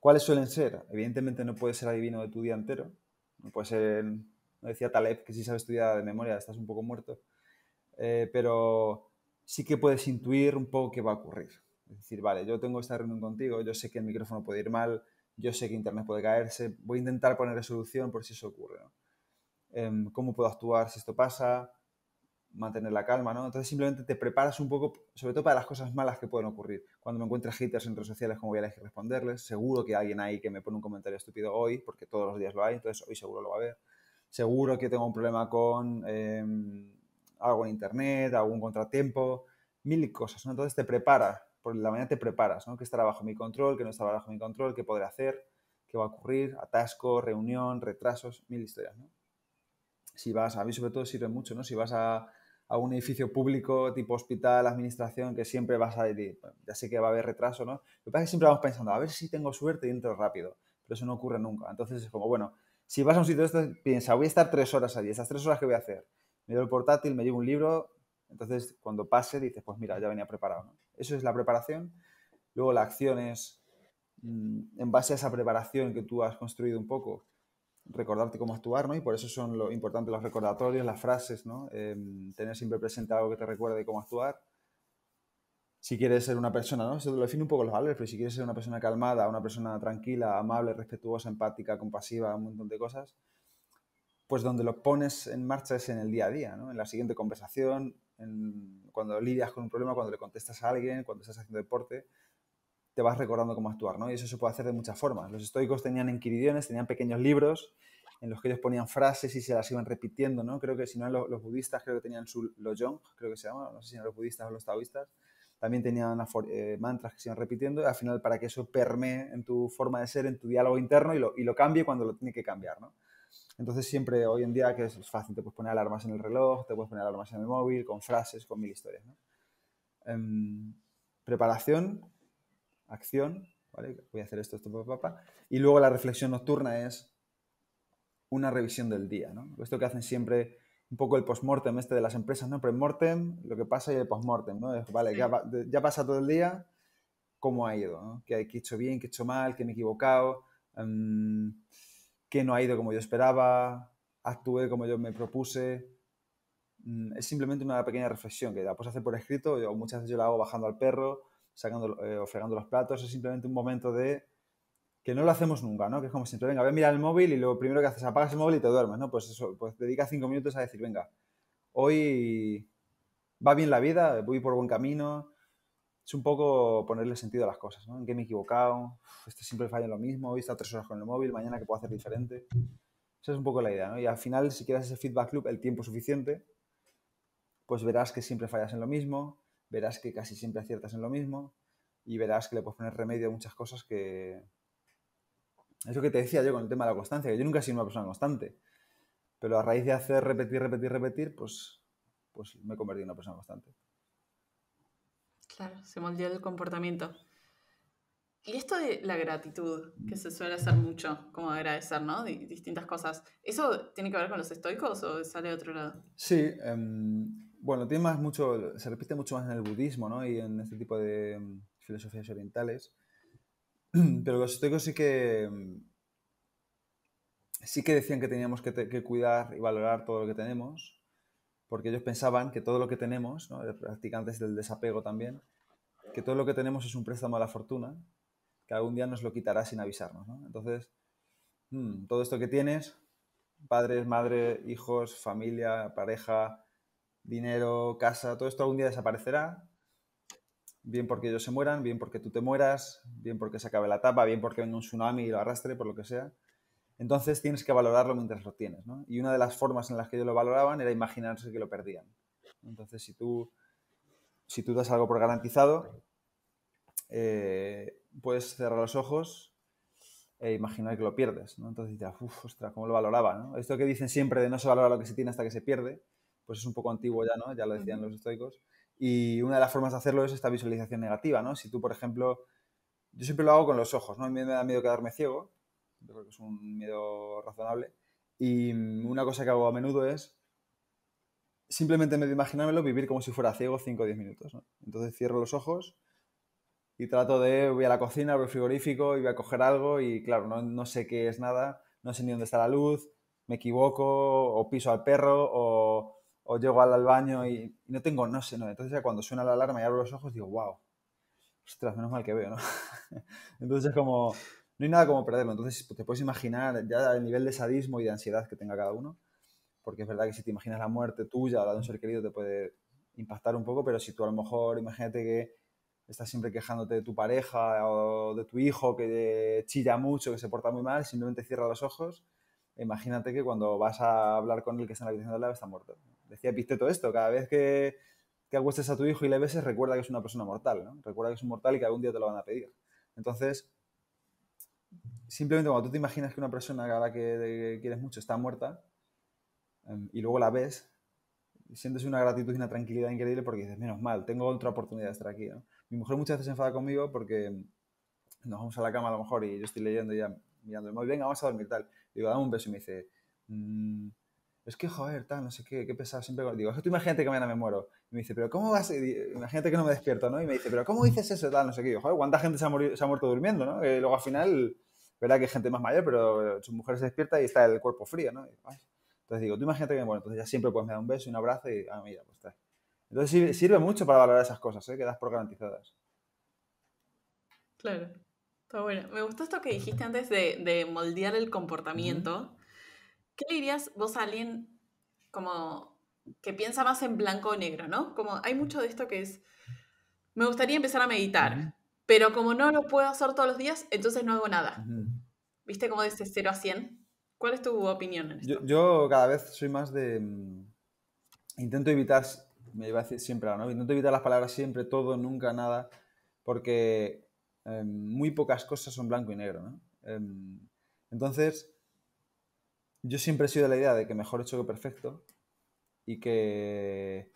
¿Cuáles suelen ser? Evidentemente no puedes ser adivino de tu día entero. No puede ser, no decía Taleb, que si sabes tu día de memoria estás un poco muerto. Eh, pero sí que puedes intuir un poco qué va a ocurrir. Es decir, vale, yo tengo esta reunión contigo, yo sé que el micrófono puede ir mal, yo sé que internet puede caerse, voy a intentar poner resolución por si eso ocurre. Em, ¿Cómo puedo actuar si esto pasa? mantener la calma, ¿no? Entonces simplemente te preparas un poco, sobre todo para las cosas malas que pueden ocurrir. Cuando me encuentras haters en redes sociales, ¿cómo voy a responderles? Seguro que hay alguien ahí que me pone un comentario estúpido hoy, porque todos los días lo hay, entonces hoy seguro lo va a ver. Seguro que tengo un problema con em, algo en internet, algún contratiempo, mil cosas, ¿no? Entonces te preparas, por la mañana te preparas, ¿no? Que estará bajo mi control, que no estará bajo mi control, qué podré hacer, qué va a ocurrir, atasco, reunión, retrasos, mil historias, ¿no? Si vas, a mí sobre todo sirve mucho, ¿no? Si vas a a un edificio público tipo hospital, administración, que siempre vas a decir, ya sé que va a haber retraso, ¿no? Lo que pasa es que siempre vamos pensando, a ver si tengo suerte y entro rápido, pero eso no ocurre nunca. Entonces es como, bueno, si vas a un sitio de estos, piensa, voy a estar tres horas allí, esas tres horas que voy a hacer. Me doy el portátil, me llevo un libro, entonces cuando pase dices, pues mira, ya venía preparado, Eso es la preparación. Luego la acción es, mm, en base a esa preparación que tú has construido un poco, recordarte cómo actuar, Y por eso son lo importante los recordatorios, las frases, ¿no? Em, tener siempre presente algo que te recuerde cómo actuar. Si quieres ser una persona, ¿no? Se lo define un poco los valores, pero si quieres ser una persona calmada, una persona tranquila, amable, respetuosa, empática, compasiva, un montón de cosas, pues donde lo pones en marcha es en el día a día, En la siguiente conversación, cuando lidias con un problema, cuando le contestas a alguien, cuando estás haciendo deporte te vas recordando cómo actuar, ¿no? Y eso se puede hacer de muchas formas. Los estoicos tenían enquiridiones, tenían pequeños libros en los que ellos ponían frases y se las iban repitiendo, ¿no? Creo que si no los, budistas, creo que tenían su lojong, creo que se llama, no sé si eran los budistas o los taoístas, también tenían eh, mantras que se iban repitiendo, y al final para que eso permee en tu forma de ser, en tu diálogo interno y lo, cambie cuando lo tiene que cambiar, ¿no? Entonces siempre hoy en día que es fácil, te puedes poner alarmas en el reloj, te puedes poner alarmas en el móvil, con frases, con mil historias, ¿no? Em, preparación, acción, Voy a hacer esto, esto, papá, Y luego la reflexión nocturna es una revisión del día, ¿no? Esto que hacen siempre un poco el postmortem este de las empresas, ¿no? post-mortem, lo que pasa y el postmortem, ¿no? vale, ya, pasa todo el día, ¿cómo ha ido? ¿Qué, he hecho bien? ¿Qué he hecho mal? ¿Qué me he equivocado? Em, ¿Qué no ha ido como yo esperaba? ¿Actué como yo me propuse? Mm, es simplemente una pequeña reflexión que la puedes hacer por escrito, yo, muchas veces yo la hago bajando al perro, sacando eh, o fregando los platos, es simplemente un momento de que no lo hacemos nunca, ¿no? Que es como siempre, venga, ve a el móvil y lo primero que haces, apagas el móvil y te duermes, ¿no? Pues eso, pues dedica cinco minutos a decir, venga, hoy va bien la vida, voy por buen camino. Es un poco ponerle sentido a las cosas, ¿no? En qué me he equivocado, esto siempre falla lo mismo, hoy he estado tres horas con el móvil, mañana que puedo hacer diferente. Esa es un poco la idea, Y al final, si quieres ese feedback loop el tiempo suficiente, pues verás que siempre fallas en lo mismo, verás que casi siempre aciertas en lo mismo y verás que le puedes poner remedio a muchas cosas que... Es lo que te decía yo con el tema de la constancia, que yo nunca he sido una persona constante, pero a raíz de hacer repetir, repetir, repetir, pues, pues me he convertido en una persona constante. Claro, se moldeó el comportamiento. Y esto de la gratitud, que se suele hacer mucho, como agradecer, ¿no? distintas cosas. ¿Eso tiene que ver con los estoicos o sale de otro lado? Sí, em, bueno, mucho, se repite mucho más en el budismo ¿no? y en este tipo de mm, filosofías orientales. Pero los estoicos sí que mm, sí que decían que teníamos que, cuidar y valorar todo lo que tenemos, porque ellos pensaban que todo lo que tenemos, practicantes del desapego también, que todo lo que tenemos es un préstamo a la fortuna, que algún día nos lo quitará sin avisarnos. Entonces, mm, todo esto que tienes, padres, madre, hijos, familia, pareja, dinero, casa, todo esto algún día desaparecerá. Bien porque ellos se mueran, bien porque tú te mueras, bien porque se acabe la etapa, bien porque venga un tsunami y lo arrastre, por lo que sea. Entonces tienes que valorarlo mientras lo tienes. ¿no? Y una de las formas en las que ellos lo valoraban era imaginarse que lo perdían. Entonces, si tú, si tú das algo por garantizado, eh, puedes cerrar los ojos e imaginar que lo pierdes. ¿no? Entonces dirás, uff, ostras, cómo lo valoraba. ¿no? Esto que dicen siempre de no se valora lo que se tiene hasta que se pierde, pues es un poco antiguo ya, ¿no? Ya lo decían los estoicos. Y una de las formas de hacerlo es esta visualización negativa, ¿no? Si tú, por ejemplo, yo siempre lo hago con los ojos, ¿no? A mí me da miedo quedarme ciego, yo creo que es un miedo razonable. Y una cosa que hago a menudo es simplemente me imaginármelo, vivir como si fuera ciego 5 o 10 minutos. ¿no? Entonces cierro los ojos y trato de, voy a la cocina, voy al frigorífico y voy a coger algo y claro, no, sé qué es nada, no sé ni dónde está la luz, me equivoco o piso al perro o o llego al, al baño y, no tengo, no sé, no. Entonces ya cuando suena la alarma y abro los ojos digo, wow, ostras, menos mal que veo, ¿no? Entonces es como, no hay nada como perderlo. Entonces pues, te puedes imaginar ya el nivel de sadismo y de ansiedad que tenga cada uno, porque es verdad que si te imaginas la muerte tuya o la de un ser querido te puede impactar un poco, pero si tú a lo mejor, imagínate que estás siempre quejándote de tu pareja o de tu hijo que chilla mucho, que se porta muy mal, simplemente cierra los ojos imagínate que cuando vas a hablar con el que está en la habitación de al lado está muerto. Decía todo esto, cada vez que, que acuestes a tu hijo y le beses, recuerda que es una persona mortal, ¿no? Recuerda que es un mortal y que algún día te lo van a pedir. Entonces, simplemente cuando tú te imaginas que una persona a la que quieres mucho está muerta em, y luego la ves, sientes una gratitud y una tranquilidad increíble porque dices, menos mal, tengo otra oportunidad de estar aquí. ¿no? Mi mujer muchas veces se enfada conmigo porque nos vamos a la cama a lo mejor y yo estoy leyendo y ya mirando muy bien, vamos a dormir tal digo, dame un beso y me dice, mm, es que joder, tal, no sé qué, qué pesado, siempre digo, es que tú imagínate que mañana me muero. Y me dice, pero ¿cómo vas? Imagínate que no me despierto, ¿no? Y me dice, pero ¿cómo dices eso, tal, no sé qué? joder, ¿cuánta gente se ha, muerto durmiendo, ¿no? luego al final, verdad que hay gente más mayor, pero su mujer se despierta y está el cuerpo frío, ¿no? entonces digo, tú imagínate que me muero, entonces ya siempre puedes me da un beso y un abrazo y, ah, mira, pues Entonces sirve mucho para valorar esas cosas, ¿eh? Que por garantizadas. Claro bueno. Me gustó esto que dijiste antes de, de moldear el comportamiento. ¿Qué le dirías vos a alguien como que piensa más en blanco o negro, ¿no? Como hay mucho de esto que es, me gustaría empezar a meditar, pero como no lo puedo hacer todos los días, entonces no hago nada. ¿Viste cómo desde 0 a 100? ¿Cuál es tu opinión en esto? Yo, cada vez soy más de... Mm, intento evitar, me iba a decir siempre, ¿no? Intento evitar las palabras siempre, todo, nunca, nada, porque Em, muy pocas cosas son blanco y negro. Em, entonces, yo siempre he sido de la idea de que mejor hecho que perfecto y que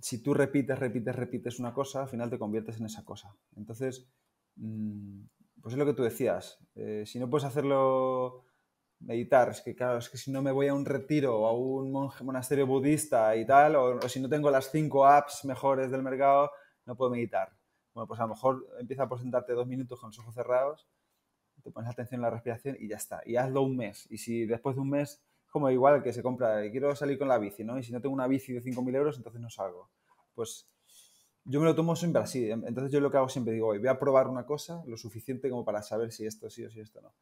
si tú repites, repites, repites una cosa, al final te conviertes en esa cosa. Entonces, mm, pues es lo que tú decías. Eh, si no puedes hacerlo meditar, es que claro, es que si no me voy a un retiro o a un monasterio budista y tal, o, o si no tengo las cinco apps mejores del mercado, no puedo meditar. Bueno, pues a lo mejor empieza por sentarte dos minutos con los ojos cerrados, te pones atención en la respiración y ya está. Y hazlo un mes. Y si después de un mes, como igual que se compra, quiero salir con la bici, ¿no? Y si no tengo una bici de 5.000 euros, entonces no salgo. Pues yo me lo tomo siempre así. Entonces yo lo que hago siempre digo, voy a probar una cosa lo suficiente como para saber si esto sí o si esto no.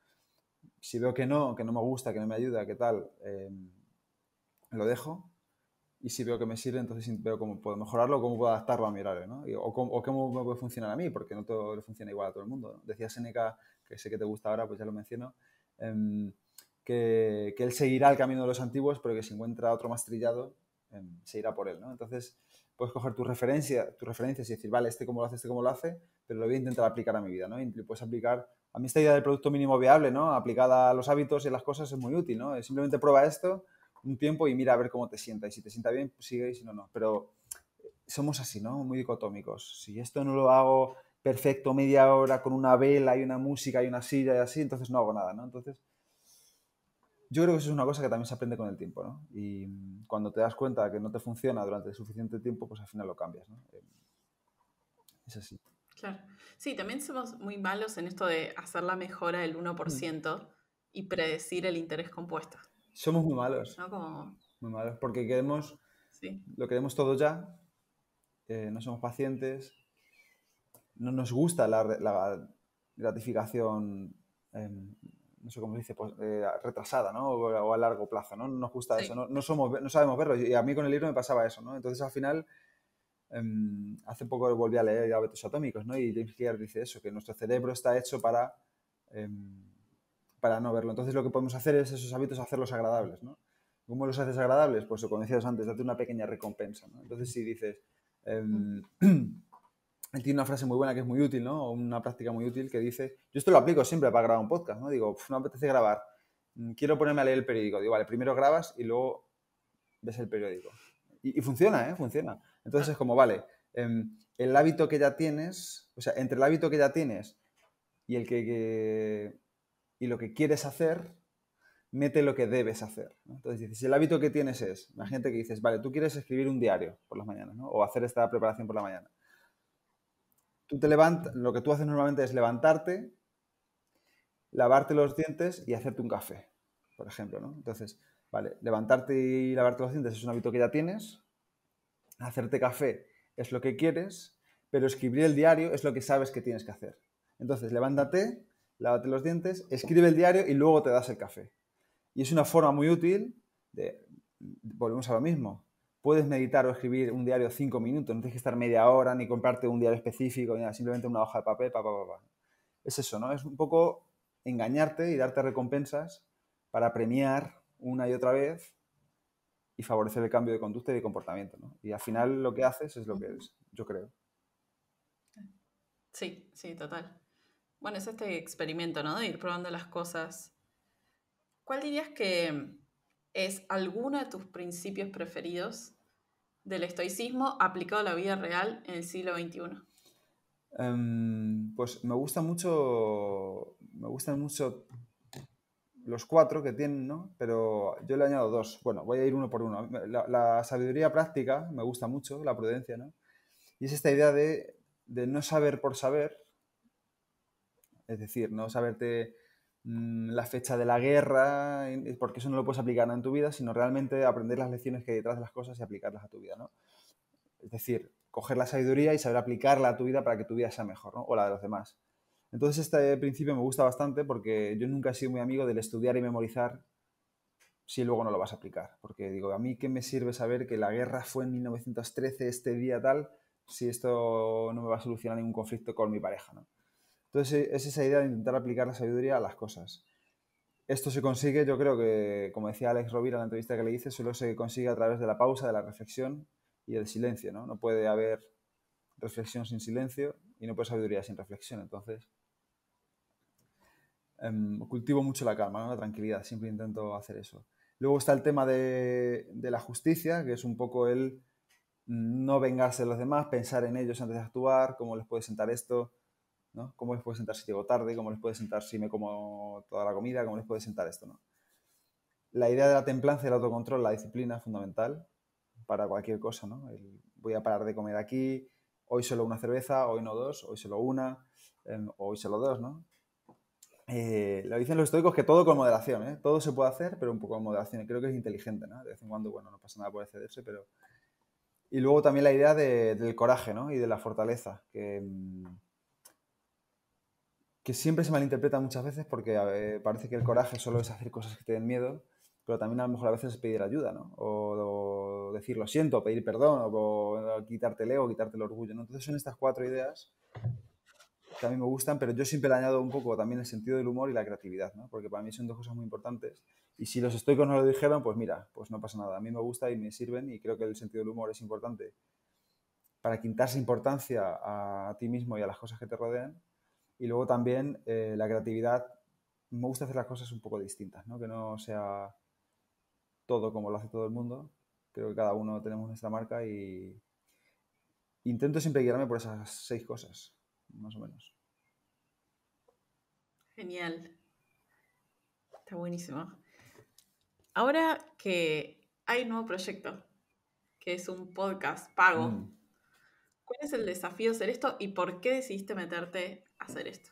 Si veo que no, que no me gusta, que no me ayuda, que tal, eh, lo dejo y si veo que me sirve, entonces veo cómo puedo mejorarlo, cómo puedo adaptarlo a mi horario, ¿no? o, cómo, me puede funcionar a mí, porque no todo le funciona igual a todo el mundo. Decía Seneca, que sé que te gusta ahora, pues ya lo menciono, em, que, que, él seguirá el camino de los antiguos, pero que si encuentra otro más trillado, em, se irá por él, ¿no? Entonces, puedes coger tus referencia, tus referencias y decir, vale, este cómo lo hace, este cómo lo hace, pero lo voy a intentar aplicar a mi vida, ¿no? Y puedes aplicar... A mí esta idea del producto mínimo viable, ¿no? Aplicada a los hábitos y a las cosas es muy útil, ¿no? Simplemente prueba esto, un tiempo y mira a ver cómo te sienta. Y si te sienta bien, pues sigue y si no, no. Pero eh, somos así, ¿no? Muy dicotómicos. Si esto no lo hago perfecto media hora con una vela y una música y una silla y así, entonces no hago nada, ¿no? Entonces, yo creo que eso es una cosa que también se aprende con el tiempo, ¿no? Y mm, cuando te das cuenta que no te funciona durante suficiente tiempo, pues al final lo cambias, ¿no? Eh, es así. Claro. Sí, también somos muy malos en esto de hacer la mejora del 1% mm. y predecir el interés compuesto. Somos muy malos. Muy malos, porque queremos, lo queremos todo ya, eh, no somos pacientes, no nos gusta la, gratificación, em, no sé cómo se dice, pues, eh, retrasada, ¿no? O, a largo plazo, ¿no? nos gusta eso, no, somos, no sabemos verlo. Y a mí con el libro me pasaba eso, ¿no? Entonces al final... Em, hace poco volví a leer Hábitos Atómicos, ¿no? Y James Clear dice eso, que nuestro cerebro está hecho para em, para no verlo. Entonces lo que podemos hacer es esos hábitos hacerlos agradables, ¿no? ¿Cómo los haces agradables? Pues como decías antes, date una pequeña recompensa, Entonces si dices, em, tiene una frase muy buena que es muy útil, ¿no? O una práctica muy útil que dice, yo esto lo aplico siempre para grabar un podcast, ¿no? Digo, no apetece grabar, mm, quiero ponerme a leer el periódico. Digo, vale, primero grabas y luego ves el periódico. Y, funciona, ¿eh? Funciona. Entonces es como, vale, em, el hábito que ya tienes, o sea, entre el hábito que ya tienes y el que y lo que quieres hacer, mete lo que debes hacer. Entonces dices, si el hábito que tienes es, la que dices, vale, tú quieres escribir un diario por las mañanas, ¿no? O hacer esta preparación por la mañana. Tú te levantas, lo que tú haces normalmente es levantarte, lavarte los dientes y hacerte un café, por ejemplo, ¿no? Entonces, vale, levantarte y lavarte los dientes es un hábito que ya tienes, hacerte café es lo que quieres, pero escribir el diario es lo que sabes que tienes que hacer. Entonces, levántate, lávate los dientes, escribe el diario y luego te das el café. Y es una forma muy útil de, volvemos a lo mismo, puedes meditar o escribir un diario cinco minutos, no tienes que estar media hora ni comprarte un diario específico, simplemente una hoja de papel, pa, pa, Es eso, ¿no? Es un poco engañarte y darte recompensas para premiar una y otra vez y favorecer el cambio de conducta y de comportamiento, ¿no? Y al final lo que haces es lo que es, yo creo. Sí, sí, total. Bueno, es este experimento, ¿no? De ir probando las cosas. ¿Cuál dirías que es alguno de tus principios preferidos del estoicismo aplicado a la vida real en el siglo XXI? Em, pues me gusta mucho. Me gustan mucho los cuatro que tienen, ¿no? Pero yo le añado dos. Bueno, voy a ir uno por uno. La, sabiduría práctica me gusta mucho, la prudencia, ¿no? Y es esta idea de no saber por saber, es decir, no saberte mm, la fecha de la guerra, porque eso no lo puedes aplicar en tu vida, sino realmente aprender las lecciones que hay detrás de las cosas y aplicarlas a tu vida, ¿no? Es decir, coger la sabiduría y saber aplicarla a tu vida para que tu vida sea mejor, ¿no? O la de los demás. Entonces este principio me gusta bastante porque yo nunca he sido muy amigo del estudiar y memorizar si luego no lo vas a aplicar. Porque digo, a mí qué me sirve saber que la guerra fue en 1913, este día tal, si esto no me va a solucionar ningún conflicto con mi pareja, ¿no? Entonces e-, es esa idea de intentar aplicar la sabiduría a las cosas. Esto se consigue, yo creo que, como decía Alex Rovira en la entrevista que le hice, solo se consigue a través de la pausa, de la reflexión y el silencio, ¿no? puede haber reflexión sin silencio y no puede sabiduría sin reflexión. Entonces, em, cultivo mucho la calma, la tranquilidad, siempre intento hacer eso. Luego está el tema de, de, la justicia, que es un poco el no vengarse de los demás, pensar en ellos antes de actuar, cómo les puede sentar esto, ¿no? ¿Cómo les puede sentar si llego tarde? ¿Cómo les puede sentar si me como toda la comida? ¿Cómo les puede sentar esto? ¿no? La idea de la templanza, el autocontrol, la disciplina fundamental para cualquier cosa. voy a parar de comer aquí, hoy solo una cerveza, hoy no dos, hoy solo una, hoy solo dos. ¿no? Eh, lo dicen los estoicos que todo con moderación, ¿eh? todo se puede hacer, pero un poco con moderación. creo que es inteligente. De vez en cuando, bueno, no pasa nada por excederse, pero... Y luego también la idea del coraje y de la fortaleza, que, mm, que siempre se malinterpreta muchas veces porque parece que el coraje solo es hacer cosas que te den miedo, pero también a lo mejor a veces es pedir ayuda, O, decir lo siento, pedir perdón, o, quitarte el ego, quitarte el orgullo, Entonces son estas cuatro ideas que a mí me gustan, pero yo siempre le añado un poco también el sentido del humor y la creatividad, Porque para mí son dos cosas muy importantes. Y si los estoicos no lo dijeron, pues mira, pues no pasa nada. A mí me gusta y me sirven y creo que el sentido del humor es importante para quitarse importancia a ti mismo y a las cosas que te rodean y luego también eh, la creatividad, me gusta hacer las cosas un poco distintas, ¿no? que no sea todo como lo hace todo el mundo. Creo que cada uno tenemos nuestra marca y intento siempre guiarme por esas seis cosas, más o menos. Genial. Está buenísimo. Ahora que hay un nuevo proyecto, que es un podcast pago. Mm. ¿Cuál es el desafío de hacer esto y por qué decidiste meterte a hacer esto?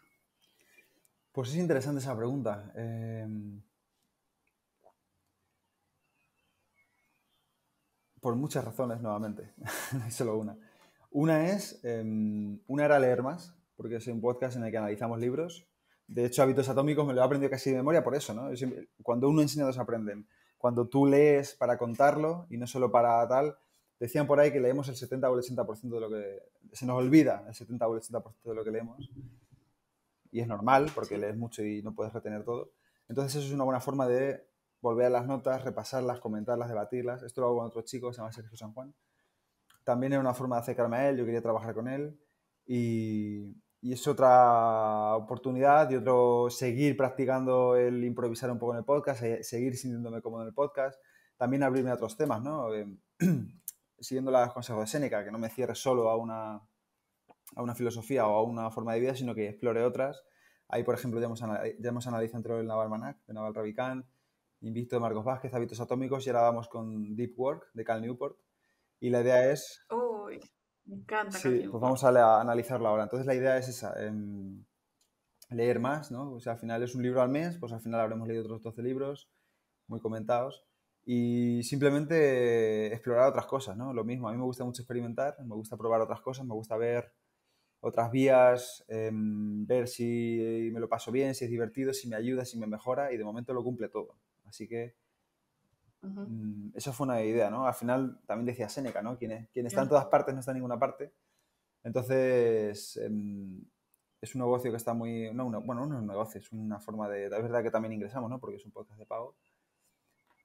Pues es interesante esa pregunta. Em, por muchas razones, nuevamente, no hay solo una. Una es, em, una era leer más, porque es un podcast en el que analizamos libros. De hecho, Hábitos Atómicos me lo he aprendido casi de memoria por eso, ¿no? Cuando uno enseña, dos aprenden. Cuando tú lees para contarlo y no solo para tal, Decían por ahí que leemos el 70 o el 80% de lo que... Se nos olvida el 70 o el 80% de lo que leemos. Y es normal, porque lees mucho y no puedes retener todo. Entonces eso es una buena forma de volver a las notas, repasarlas, comentarlas, debatirlas. Esto lo hago con otro chico se llama Sergio San Juan. También es una forma de acercarme a él, yo quería trabajar con él. Y, y es otra oportunidad y otro seguir practicando el improvisar un poco en el podcast, seguir sintiéndome cómodo en el podcast, también abrirme a otros temas, ¿no? Eh, siguiendo los consejos de Seneca, que no me cierre solo a una, a una filosofía o a una forma de vida, sino que explore otras. Ahí, por ejemplo, ya hemos, ya hemos analizado el Naval Manac, de Naval Ravikant, Invicto de Marcos Vázquez, Hábitos Atómicos, y ahora vamos con Deep Work, de Cal Newport. Y la idea es... Uy, me encanta. Sí, pues vamos a, analizarlo ahora. Entonces la idea es esa, em, leer más, ¿no? O sea, al final es un libro al mes, pues al final habremos leído otros 12 libros muy comentados y simplemente explorar otras cosas, ¿no? Lo mismo, a mí me gusta mucho experimentar, me gusta probar otras cosas, me gusta ver otras vías, em, ver si me lo paso bien, si es divertido, si me ayuda, si me mejora y de momento lo cumple todo. Así que mm, eso fue una idea, ¿no? Al final también decía Seneca, ¿no? Quien, está en todas partes no está en ninguna parte. Entonces, em, es un negocio que está muy... bueno, no es un negocio, es una forma de... La verdad que también ingresamos, ¿no? Porque es un podcast de pago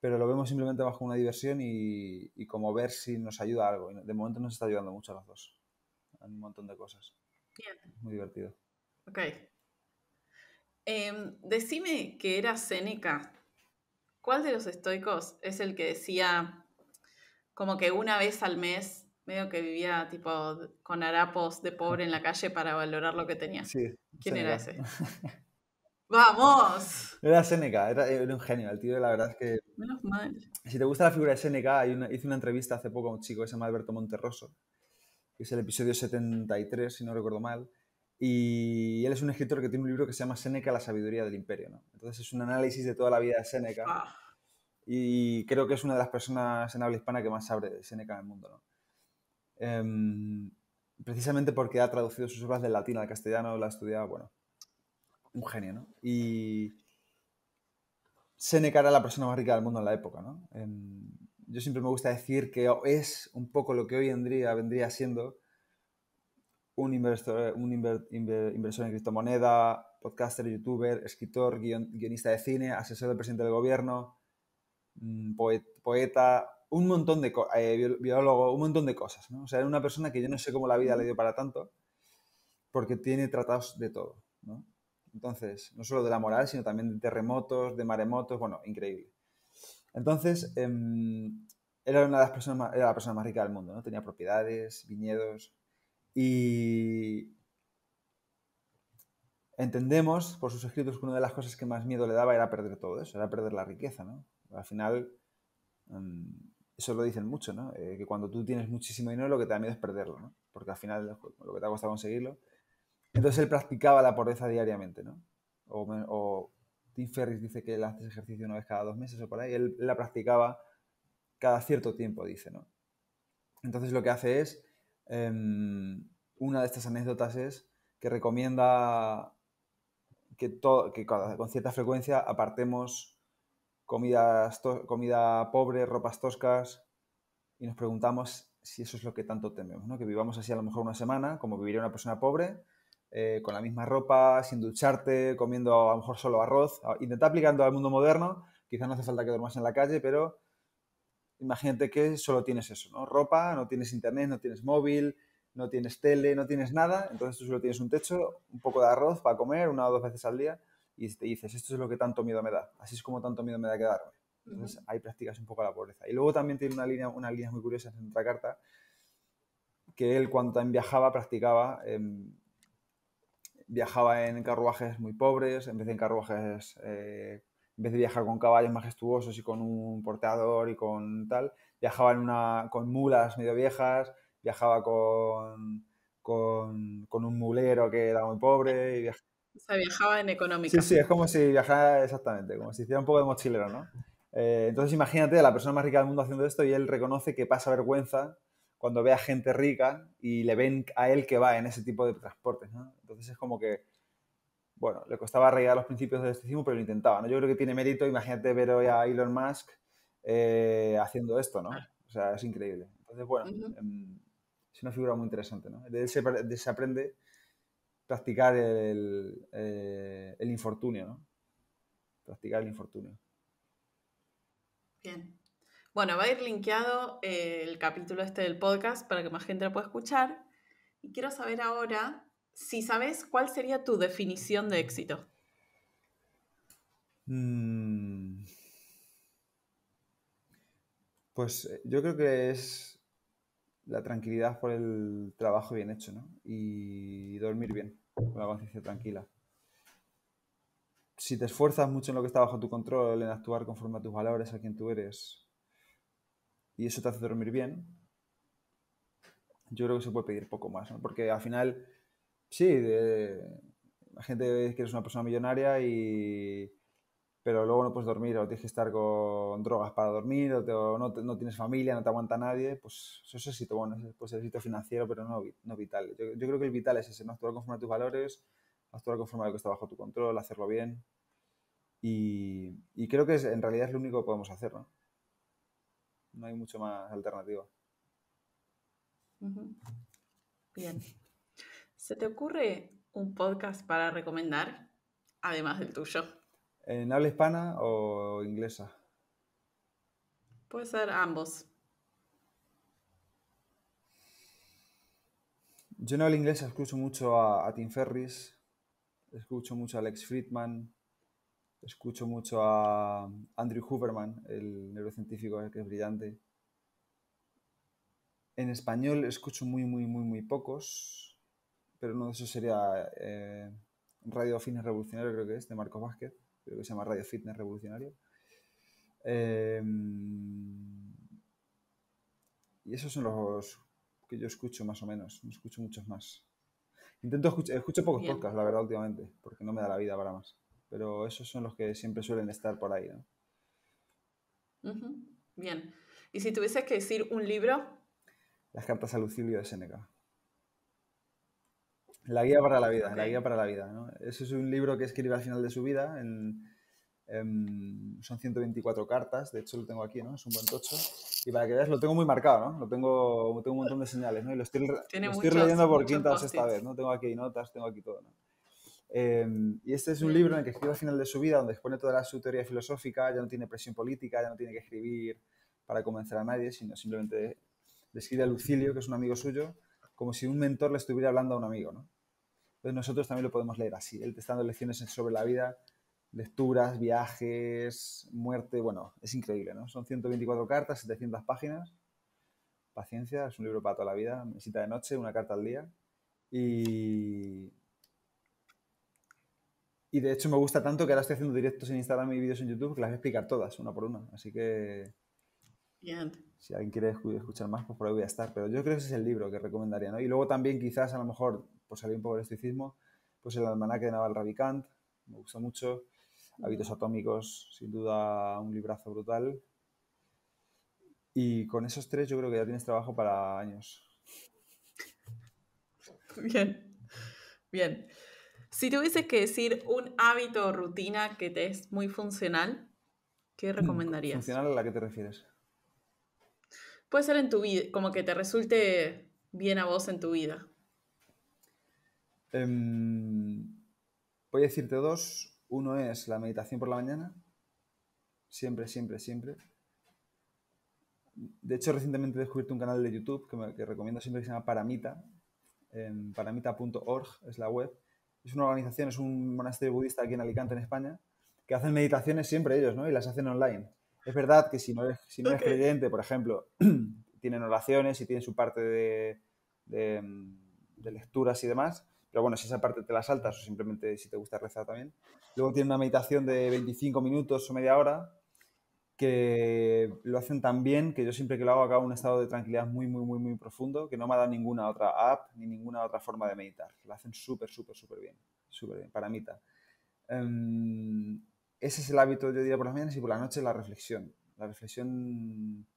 pero lo vemos simplemente bajo una diversión y, como ver si nos ayuda algo. De momento nos está ayudando mucho a los dos, en un montón de cosas. Muy divertido. Ok. Em, decime que era Seneca. ¿Cuál de los estoicos es el que decía como que una vez al mes, medio que vivía tipo con harapos de pobre en la calle para valorar lo que tenía? Sí. ¿Quién era ese? ¡Vamos! Era Seneca, era, un genio, el tío, la verdad es que... Menos mal. Si te gusta la figura de Seneca, hay hice una entrevista hace poco a un chico que se llama Alberto Monterroso, que es el episodio 73, si no recuerdo mal, y él es un escritor que tiene un libro que se llama Seneca, la sabiduría del imperio, ¿no? Entonces es un análisis de toda la vida de Seneca, ah. y creo que es una de las personas en habla hispana que más sabe de Seneca en el mundo, ¿no? Em, precisamente porque ha traducido sus obras del latín al castellano, la ha estudiado, bueno un genio, ¿no? Y Seneca era la persona más rica del mundo en la época, ¿no? yo siempre me gusta decir que es un poco lo que hoy vendría siendo un, inversor, un inversor en criptomoneda, podcaster, youtuber, escritor, guionista de cine, asesor del presidente del gobierno, mm, poeta, un montón de eh, biólogo, un montón de cosas, ¿no? O sea, era una persona que yo no sé cómo la vida le dio para tanto, porque tiene tratados de todo, ¿no? Entonces, no solo de la moral, sino también de terremotos, de maremotos, bueno, increíble. Entonces, em, era una de las personas era la persona más rica del mundo, ¿no? Tenía propiedades, viñedos y entendemos por sus escritos que una de las cosas que más miedo le daba era perder todo eso, era perder la riqueza, Al final, em, eso lo dicen mucho, eh, que cuando tú tienes muchísimo dinero lo que te da miedo es perderlo, Porque al final lo que te ha costado conseguirlo entonces él practicaba la pobreza diariamente, ¿no? O, Tim Ferris dice que él hace ejercicio una vez cada dos meses o por ahí, él la practicaba cada cierto tiempo, dice, ¿no? Entonces lo que hace es, em, una de estas anécdotas es que recomienda que, que con cierta frecuencia apartemos comidas comida pobre, ropas toscas, y nos preguntamos si eso es lo que tanto tememos, ¿no? Que vivamos así a lo mejor una semana, como viviría una persona pobre, eh, con la misma ropa, sin ducharte, comiendo a lo mejor solo arroz. Intenta aplicando al mundo moderno, quizás no hace falta que duermas en la calle, pero imagínate que solo tienes eso, ¿no? Ropa, no tienes internet, no tienes móvil, no tienes tele, no tienes nada, entonces tú solo tienes un techo, un poco de arroz para comer una o dos veces al día y te dices, esto es lo que tanto miedo me da, así es como tanto miedo me da quedarme. Entonces ahí practicas un poco la pobreza. Y luego también tiene una línea, una línea muy curiosa en otra carta, que él cuando también viajaba practicaba... Em, viajaba en carruajes muy pobres, en vez de en carruajes, eh, en viajar con caballos majestuosos y con un portador y con tal, viajaba en una, con mulas medio viejas, viajaba con, con, un mulero que era muy pobre. Y O sea, viajaba en económica. Sí, sí, es como si viajara exactamente, como si hiciera un poco de mochilero, ¿no? Eh, entonces imagínate a la persona más rica del mundo haciendo esto y él reconoce que pasa vergüenza cuando ve a gente rica y le ven a él que va en ese tipo de transportes. Entonces es como que, bueno, le costaba arraigar los principios del estoicismo, pero lo intentaba. Yo creo que tiene mérito, imagínate ver hoy a Elon Musk eh, haciendo esto, ¿no? O sea, es increíble. Entonces, bueno, em, es una figura muy interesante, ¿no? De él se, aprende practicar el, eh, el infortunio, ¿no? Practicar el infortunio. Bien. Bueno, va a ir linkeado eh, el capítulo este del podcast para que más gente lo pueda escuchar. Y quiero saber ahora si sabes cuál sería tu definición de éxito. Mm. Pues eh, yo creo que es la tranquilidad por el trabajo bien hecho, ¿no? Y dormir bien, con la conciencia tranquila. Si te esfuerzas mucho en lo que está bajo tu control, en actuar conforme a tus valores, a quien tú eres, y eso te hace dormir bien, yo creo que se puede pedir poco más, ¿no? Porque al final, sí, la gente que eres una persona millonaria y pero luego no puedes dormir o tienes que estar con drogas para dormir o, no, tienes familia, no te aguanta nadie, pues eso es éxito, bueno, pues es éxito financiero, pero no, no vital. Yo, creo que el vital es ese, ¿no? Actuar conforme a tus valores, actuar conforme a lo que está bajo tu control, hacerlo bien. Y, creo que es, en realidad es lo único que podemos hacer, ¿no? no hay mucho más alternativa. Bien. ¿Se te ocurre un podcast para recomendar, además del tuyo? ¿En habla hispana o inglesa? Puede ser ambos. Yo no habla inglesa escucho mucho a, a Tim Ferris, escucho mucho a Alex Friedman, Escucho mucho a Andrew Huberman, el neurocientífico que es brillante. En español escucho muy, muy, muy, muy pocos, pero uno de esos sería eh, Radio Fitness Revolucionario, creo que es, de Marcos Vázquez, creo que se llama Radio Fitness Revolucionario. Eh, y esos son los que yo escucho más o menos, no escucho muchos más. Intento escuchar, escucho pocos podcasts, la verdad, últimamente, porque no me da la vida para más pero esos son los que siempre suelen estar por ahí. ¿no? Bien. ¿Y si tuvieses que decir un libro? Las cartas a Lucilio de Seneca. La guía para la vida, la guía para la vida. ¿no? Ese es un libro que escribe al final de su vida. En, em, son 124 cartas, de hecho lo tengo aquí, ¿no? Es un buen tocho. Y para que veas, lo tengo muy marcado, ¿no? Lo tengo, tengo un montón de señales, ¿no? Y lo estoy, leyendo por quintas esta vez, ¿no? Tengo aquí notas, tengo aquí todo, ¿no? Em, y este es un libro en el que escribe al final de su vida, donde expone toda su teoría filosófica, ya no tiene presión política, ya no tiene que escribir para convencer a nadie, sino simplemente escribe a Lucilio, que es un amigo suyo, como si un mentor le estuviera hablando a un amigo. ¿no? Entonces nosotros también lo podemos leer así. Él te está dando lecciones sobre la vida, lecturas, viajes, muerte, bueno, es increíble, ¿no? Son 124 cartas, 700 páginas. Paciencia, es un libro para toda la vida, visita de noche, una carta al día. Y, y de hecho me gusta tanto que ahora estoy haciendo directos en Instagram y vídeos en YouTube que las voy a explicar todas, una por una. Así que... Bien. Si alguien quiere escuchar más, pues por ahí voy a estar. Pero yo creo que ese es el libro que recomendaría, ¿no? Y luego también quizás a lo mejor, por salir un poco del estoicismo, pues el almanaque de Naval Ravikant, me gusta mucho. Hábitos atómicos, sin duda un librazo brutal. Y con esos tres yo creo que ya tienes trabajo para años. Bien, bien. Si tuvieses que decir un hábito o rutina que te es muy funcional, ¿qué mm, recomendarías? ¿Funcional a la que te refieres? Puede ser en tu vida, como que te resulte bien a vos en tu vida. Em, voy a decirte dos. Uno es la meditación por la mañana. Siempre, siempre, siempre. De hecho, recientemente he descubierto un canal de YouTube que recomiendo siempre que se llama Paramita. Em, Paramita.org es la web es una organización, es un monasterio budista aquí en Alicante, en España, que hacen meditaciones siempre ellos, ¿no? Y las hacen online. Es verdad que si no eres, creyente, por ejemplo, tienen oraciones y tienen su parte de, mm, de, lecturas y demás, pero bueno, si esa parte te la saltas o simplemente si te gusta rezar también. Luego tienen una meditación de 25 minutos o media hora que lo hacen tan bien que yo siempre que lo hago acabo un estado de tranquilidad muy, muy, muy, muy profundo, que no me ha dado ninguna otra app ni ninguna otra forma de meditar. Lo hacen súper, súper, súper bien, súper bien, para mí em, ese es el hábito, yo diría, por las mañanas y por la noche la reflexión. La reflexión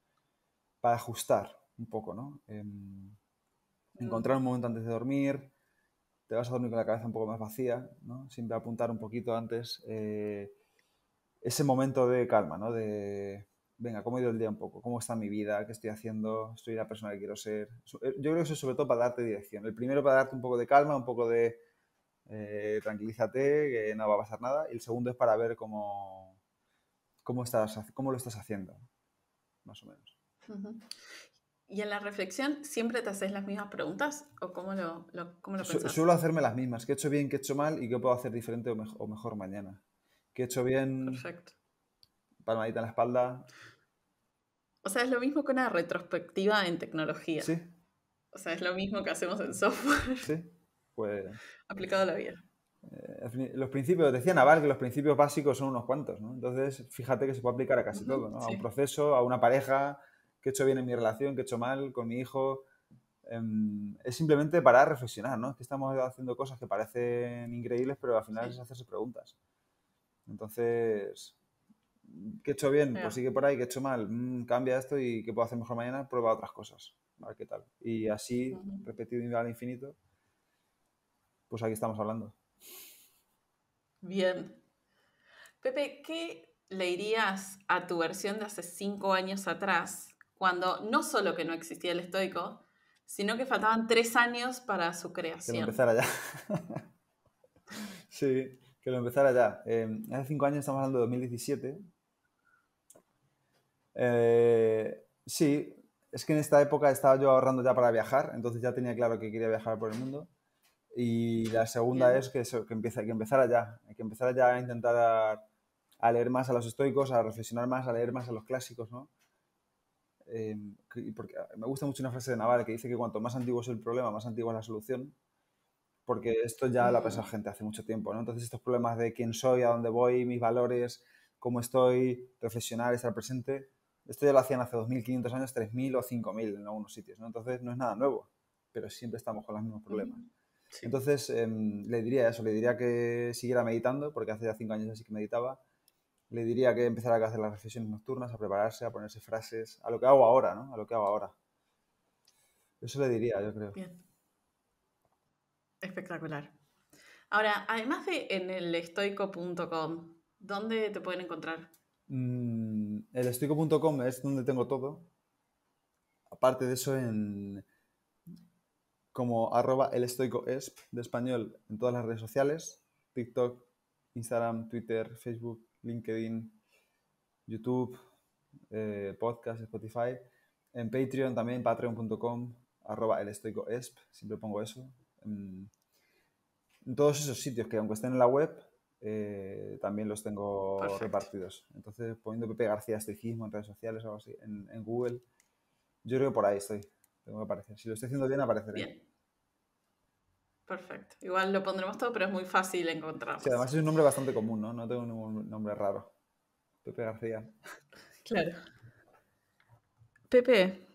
para ajustar un poco, ¿no? Em, mm. encontrar un momento antes de dormir, te vas a dormir con la cabeza un poco más vacía, ¿no? Siempre apuntar un poquito antes. Eh, ese momento de calma, ¿no? De, venga, ¿cómo ha ido el día un poco? ¿Cómo está mi vida? ¿Qué estoy haciendo? ¿Estoy la persona que quiero ser? Eh, yo creo que eso es sobre todo para darte dirección. El primero para darte un poco de calma, un poco de eh, tranquilízate, que no va a pasar nada. Y el segundo es para ver cómo, cómo, estás, cómo lo estás haciendo, más o menos. ¿Y en la reflexión siempre te haces las mismas preguntas o cómo lo, Suelo hacerme las mismas, qué he hecho bien, qué he hecho mal y qué puedo hacer diferente o mejor mañana que he hecho bien. Perfecto. Palmadita en la espalda. O sea, es lo mismo que una retrospectiva en tecnología. Sí. O sea, es lo mismo que hacemos en software. Sí. Pues. Aplicado a la vida. Eh, los principios, decía Naval que los principios básicos son unos cuantos, Entonces, fíjate que se puede aplicar a casi todo, ¿no? A un proceso, a una pareja, que he hecho bien en mi relación, que he hecho mal con mi hijo. Em, es simplemente para reflexionar, ¿no? Es que estamos haciendo cosas que parecen increíbles, pero al final es hacerse preguntas. Entonces, ¿qué he hecho bien? Pues sigue por ahí, ¿qué he hecho mal? Mm, cambia esto y ¿qué puedo hacer mejor mañana? Prueba otras cosas, qué tal. Y así, repetido al infinito, pues aquí estamos hablando. Bien. Pepe, ¿qué le dirías a tu versión de hace cinco años atrás, cuando no solo que no existía el estoico, sino que faltaban tres años para su creación? Que empezara sí que lo empezara ya. Em, hace cinco años, estamos hablando de 2017. Eh, sí, es que en esta época estaba yo ahorrando ya para viajar, entonces ya tenía claro que quería viajar por el mundo. Y la segunda es que, eso, que, empieza, que empezara ya, que empezar ya a intentar a, leer más a los estoicos, a reflexionar más, a leer más a los clásicos, ¿no? Em, porque me gusta mucho una frase de Naval que dice que cuanto más antiguo es el problema, más antigua es la solución porque esto ya lo ha pensado gente hace mucho tiempo, ¿no? Entonces estos problemas de quién soy, a dónde voy, mis valores, cómo estoy, reflexionar, estar presente, esto ya lo hacían hace 2.500 años, 3.000 o 5.000 en algunos sitios, Entonces no es nada nuevo, pero siempre estamos con los mismos problemas. Entonces em, le diría eso, le diría que siguiera meditando, porque hace ya 5 años así que meditaba, le diría que empezara a hacer las reflexiones nocturnas, a prepararse, a ponerse frases, a lo que hago ahora, ¿no? A lo que hago ahora. Eso le diría, yo creo. Espectacular. Ahora, además de en el estoico.com, ¿dónde te pueden encontrar? Mm, el estoico.com es donde tengo todo. Aparte de eso, en como arroba el estoico de español en todas las redes sociales, TikTok, Instagram, Twitter, Facebook, LinkedIn, YouTube, eh, podcast, Spotify. En Patreon también, patreon.com, arroba el estoico siempre pongo eso, Mm, en todos esos sitios que aunque estén en la web, eh, también los tengo repartidos. Entonces, poniendo Pepe García gismo en redes sociales o algo así, en, Google, yo creo que por ahí estoy. Tengo que aparecer. Si lo estoy haciendo bien, apareceré. Bien. Perfecto. Igual lo pondremos todo, pero es muy fácil encontrar Sí, además es un nombre bastante común, ¿no? No tengo un nombre raro. Pepe García. Claro. Pepe,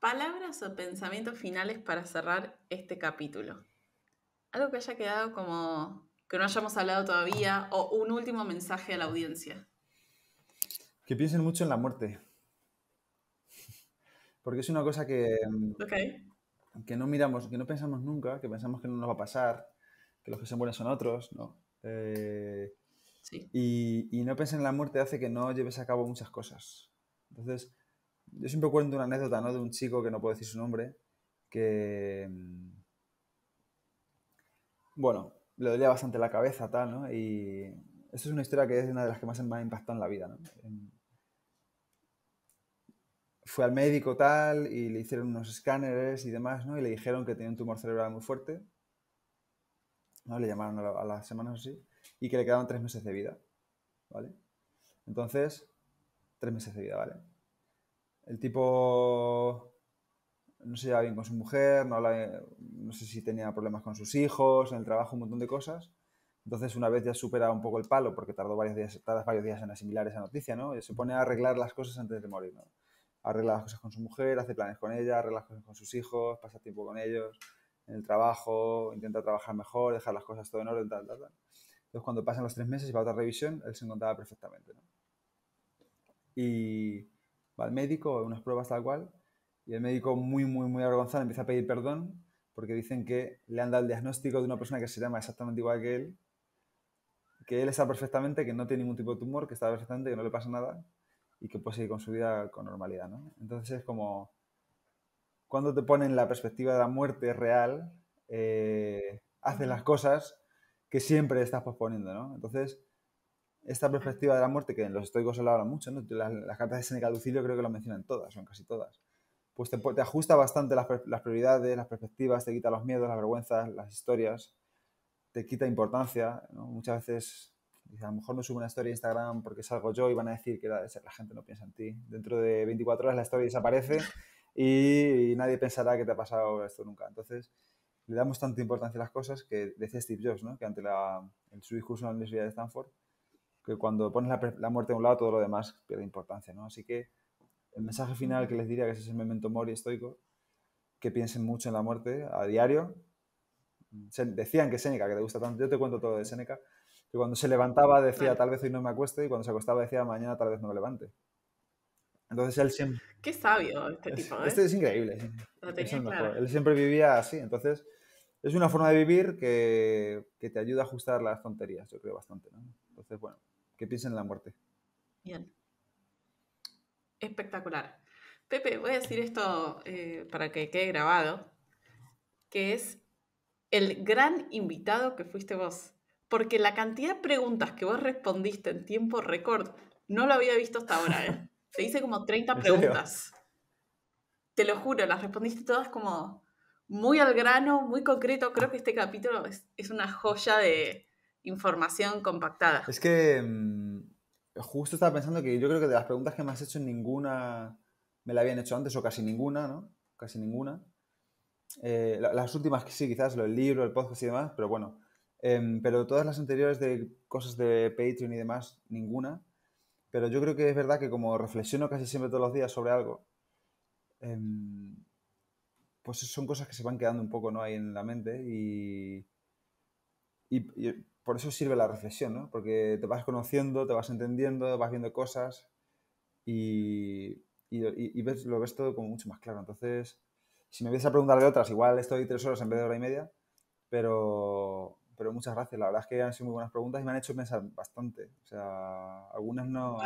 Palabras o pensamientos finales para cerrar este capítulo. Algo que haya quedado como que no hayamos hablado todavía o un último mensaje a la audiencia. Que piensen mucho en la muerte. Porque es una cosa que, mm, okay. que no miramos, que no pensamos nunca, que pensamos que no nos va a pasar, que los que se mueren son otros, ¿no? Eh, sí. y, y no pensar en la muerte hace que no lleves a cabo muchas cosas. Entonces, yo siempre cuento una anécdota, ¿no? De un chico que no puedo decir su nombre, que, mm, bueno, le dolía bastante la cabeza, tal, ¿no? Y esa es una historia que es una de las que más me ha impactado en la vida, ¿no? Fue al médico tal y le hicieron unos escáneres y demás, ¿no? Y le dijeron que tenía un tumor cerebral muy fuerte, ¿no? Le llamaron a, las semanas así, y que le quedaban tres meses de vida, ¿vale? Entonces, tres meses de vida, ¿vale? El tipo no se llevaba bien con su mujer, no, sé si tenía problemas con sus hijos, en el trabajo, un montón de cosas. Entonces, una vez ya supera un poco el palo, porque tardó varios días, varios días en asimilar esa noticia, ¿no? Y se pone a arreglar las cosas antes de morir, ¿no? Arregla las cosas con su mujer, hace planes con ella, arregla las cosas con sus hijos, pasa tiempo con ellos, en el trabajo, intenta trabajar mejor, dejar las cosas todo en orden, tal, tal, tal. Entonces, cuando pasan los tres meses y va a otra revisión, él se encontraba perfectamente, ¿no? Y al médico, unas pruebas tal cual, y el médico muy, muy, muy avergonzado empieza a pedir perdón porque dicen que le han dado el diagnóstico de una persona que se llama exactamente igual que él, que él está perfectamente, que no tiene ningún tipo de tumor, que está perfectamente, que no le pasa nada y que puede seguir con su vida con normalidad, ¿no? Entonces es como, cuando te ponen la perspectiva de la muerte real, eh, hacen las cosas que siempre estás posponiendo, ¿no? Entonces, esta perspectiva de la muerte, que en los estoicos se lo hablan mucho, las, cartas de Seneca Lucilio creo que lo mencionan todas, son casi todas, pues te, ajusta bastante las, prioridades, las perspectivas, te quita los miedos, las vergüenzas, las historias, te quita importancia. Muchas veces, a lo mejor no subo una historia a Instagram porque salgo yo y van a decir que la, gente no piensa en ti. Dentro de 24 horas la historia desaparece y, nadie pensará que te ha pasado esto nunca. Entonces, le damos tanta importancia a las cosas que decía Steve Jobs, que ante su discurso en la Universidad de Stanford, que cuando pones la, la muerte a un lado, todo lo demás pierde importancia, ¿no? Así que el mensaje final que les diría, que ese es el memento mori estoico, que piensen mucho en la muerte a diario. decían que Séneca que te gusta tanto, yo te cuento todo de Séneca que cuando se levantaba decía tal vez hoy no me acueste y cuando se acostaba decía mañana tal vez no me levante. Entonces él siempre... Qué sabio este tipo. ¿eh? Este es increíble. Él siempre vivía así. Entonces es una forma de vivir que, que, te ayuda a ajustar las tonterías, yo creo bastante. ¿no? Entonces, bueno, que piensen en la muerte. Bien. Espectacular. Pepe, voy a decir esto eh, para que quede grabado, que es el gran invitado que fuiste vos, porque la cantidad de preguntas que vos respondiste en tiempo récord no lo había visto hasta ahora. ¿eh? Se dice hice como 30 preguntas. Te lo juro, las respondiste todas como muy al grano, muy concreto. Creo que este capítulo es una joya de, información compactada. Es que mm, justo estaba pensando que yo creo que de las preguntas que me has hecho, ninguna me la habían hecho antes, o casi ninguna, ¿no? Casi ninguna. Eh, las últimas sí, quizás, lo el libro, el podcast y demás, pero bueno. Em, pero todas las anteriores de cosas de Patreon y demás, ninguna. Pero yo creo que es verdad que como reflexiono casi siempre todos los días sobre algo, em, pues son cosas que se van quedando un poco ¿no? ahí en la mente y por eso sirve la reflexión, ¿no? Porque te vas conociendo, te vas entendiendo, vas viendo cosas y, lo ves todo como mucho más claro. Entonces, si me a preguntar de otras, igual estoy tres horas en vez de hora y media, pero, muchas gracias. La verdad es que han sido muy buenas preguntas y me han hecho pensar bastante. O sea, algunas no...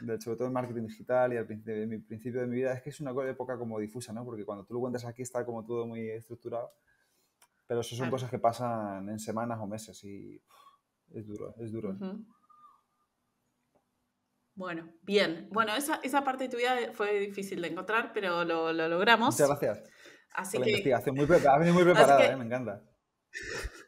De hecho, sobre todo en marketing digital y al principio, principio de mi vida, es que es una época como difusa, ¿no? Porque cuando tú lo cuentas aquí está como todo muy estructurado pero eso son cosas que pasan en semanas o meses y es duro, es duro. Bueno, bien. Bueno, esa, parte de tu vida fue difícil de encontrar, pero lo, logramos. Muchas gracias. Así que... la investigación, muy preparada, ¿eh? me encanta.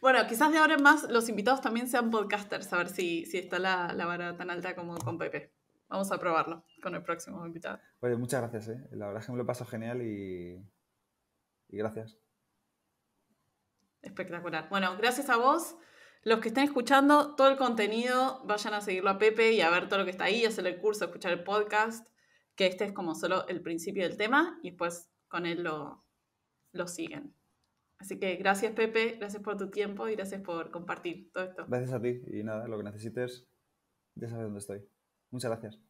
Bueno, quizás de ahora en más los invitados también sean podcasters, a ver si, está la, la, vara tan alta como con Pepe. Vamos a probarlo con el próximo invitado. Oye, muchas gracias, ¿eh? la verdad es que me lo paso genial y gracias. Espectacular. Bueno, gracias a vos. Los que estén escuchando todo el contenido, vayan a seguirlo a Pepe y a ver todo lo que está ahí, hacer el curso, escuchar el podcast, que este es como solo el principio del tema y después con él lo, lo siguen. Así que gracias Pepe, gracias por tu tiempo y gracias por compartir todo esto. Gracias a ti y nada, lo que necesites, ya sabes dónde estoy. Muchas gracias.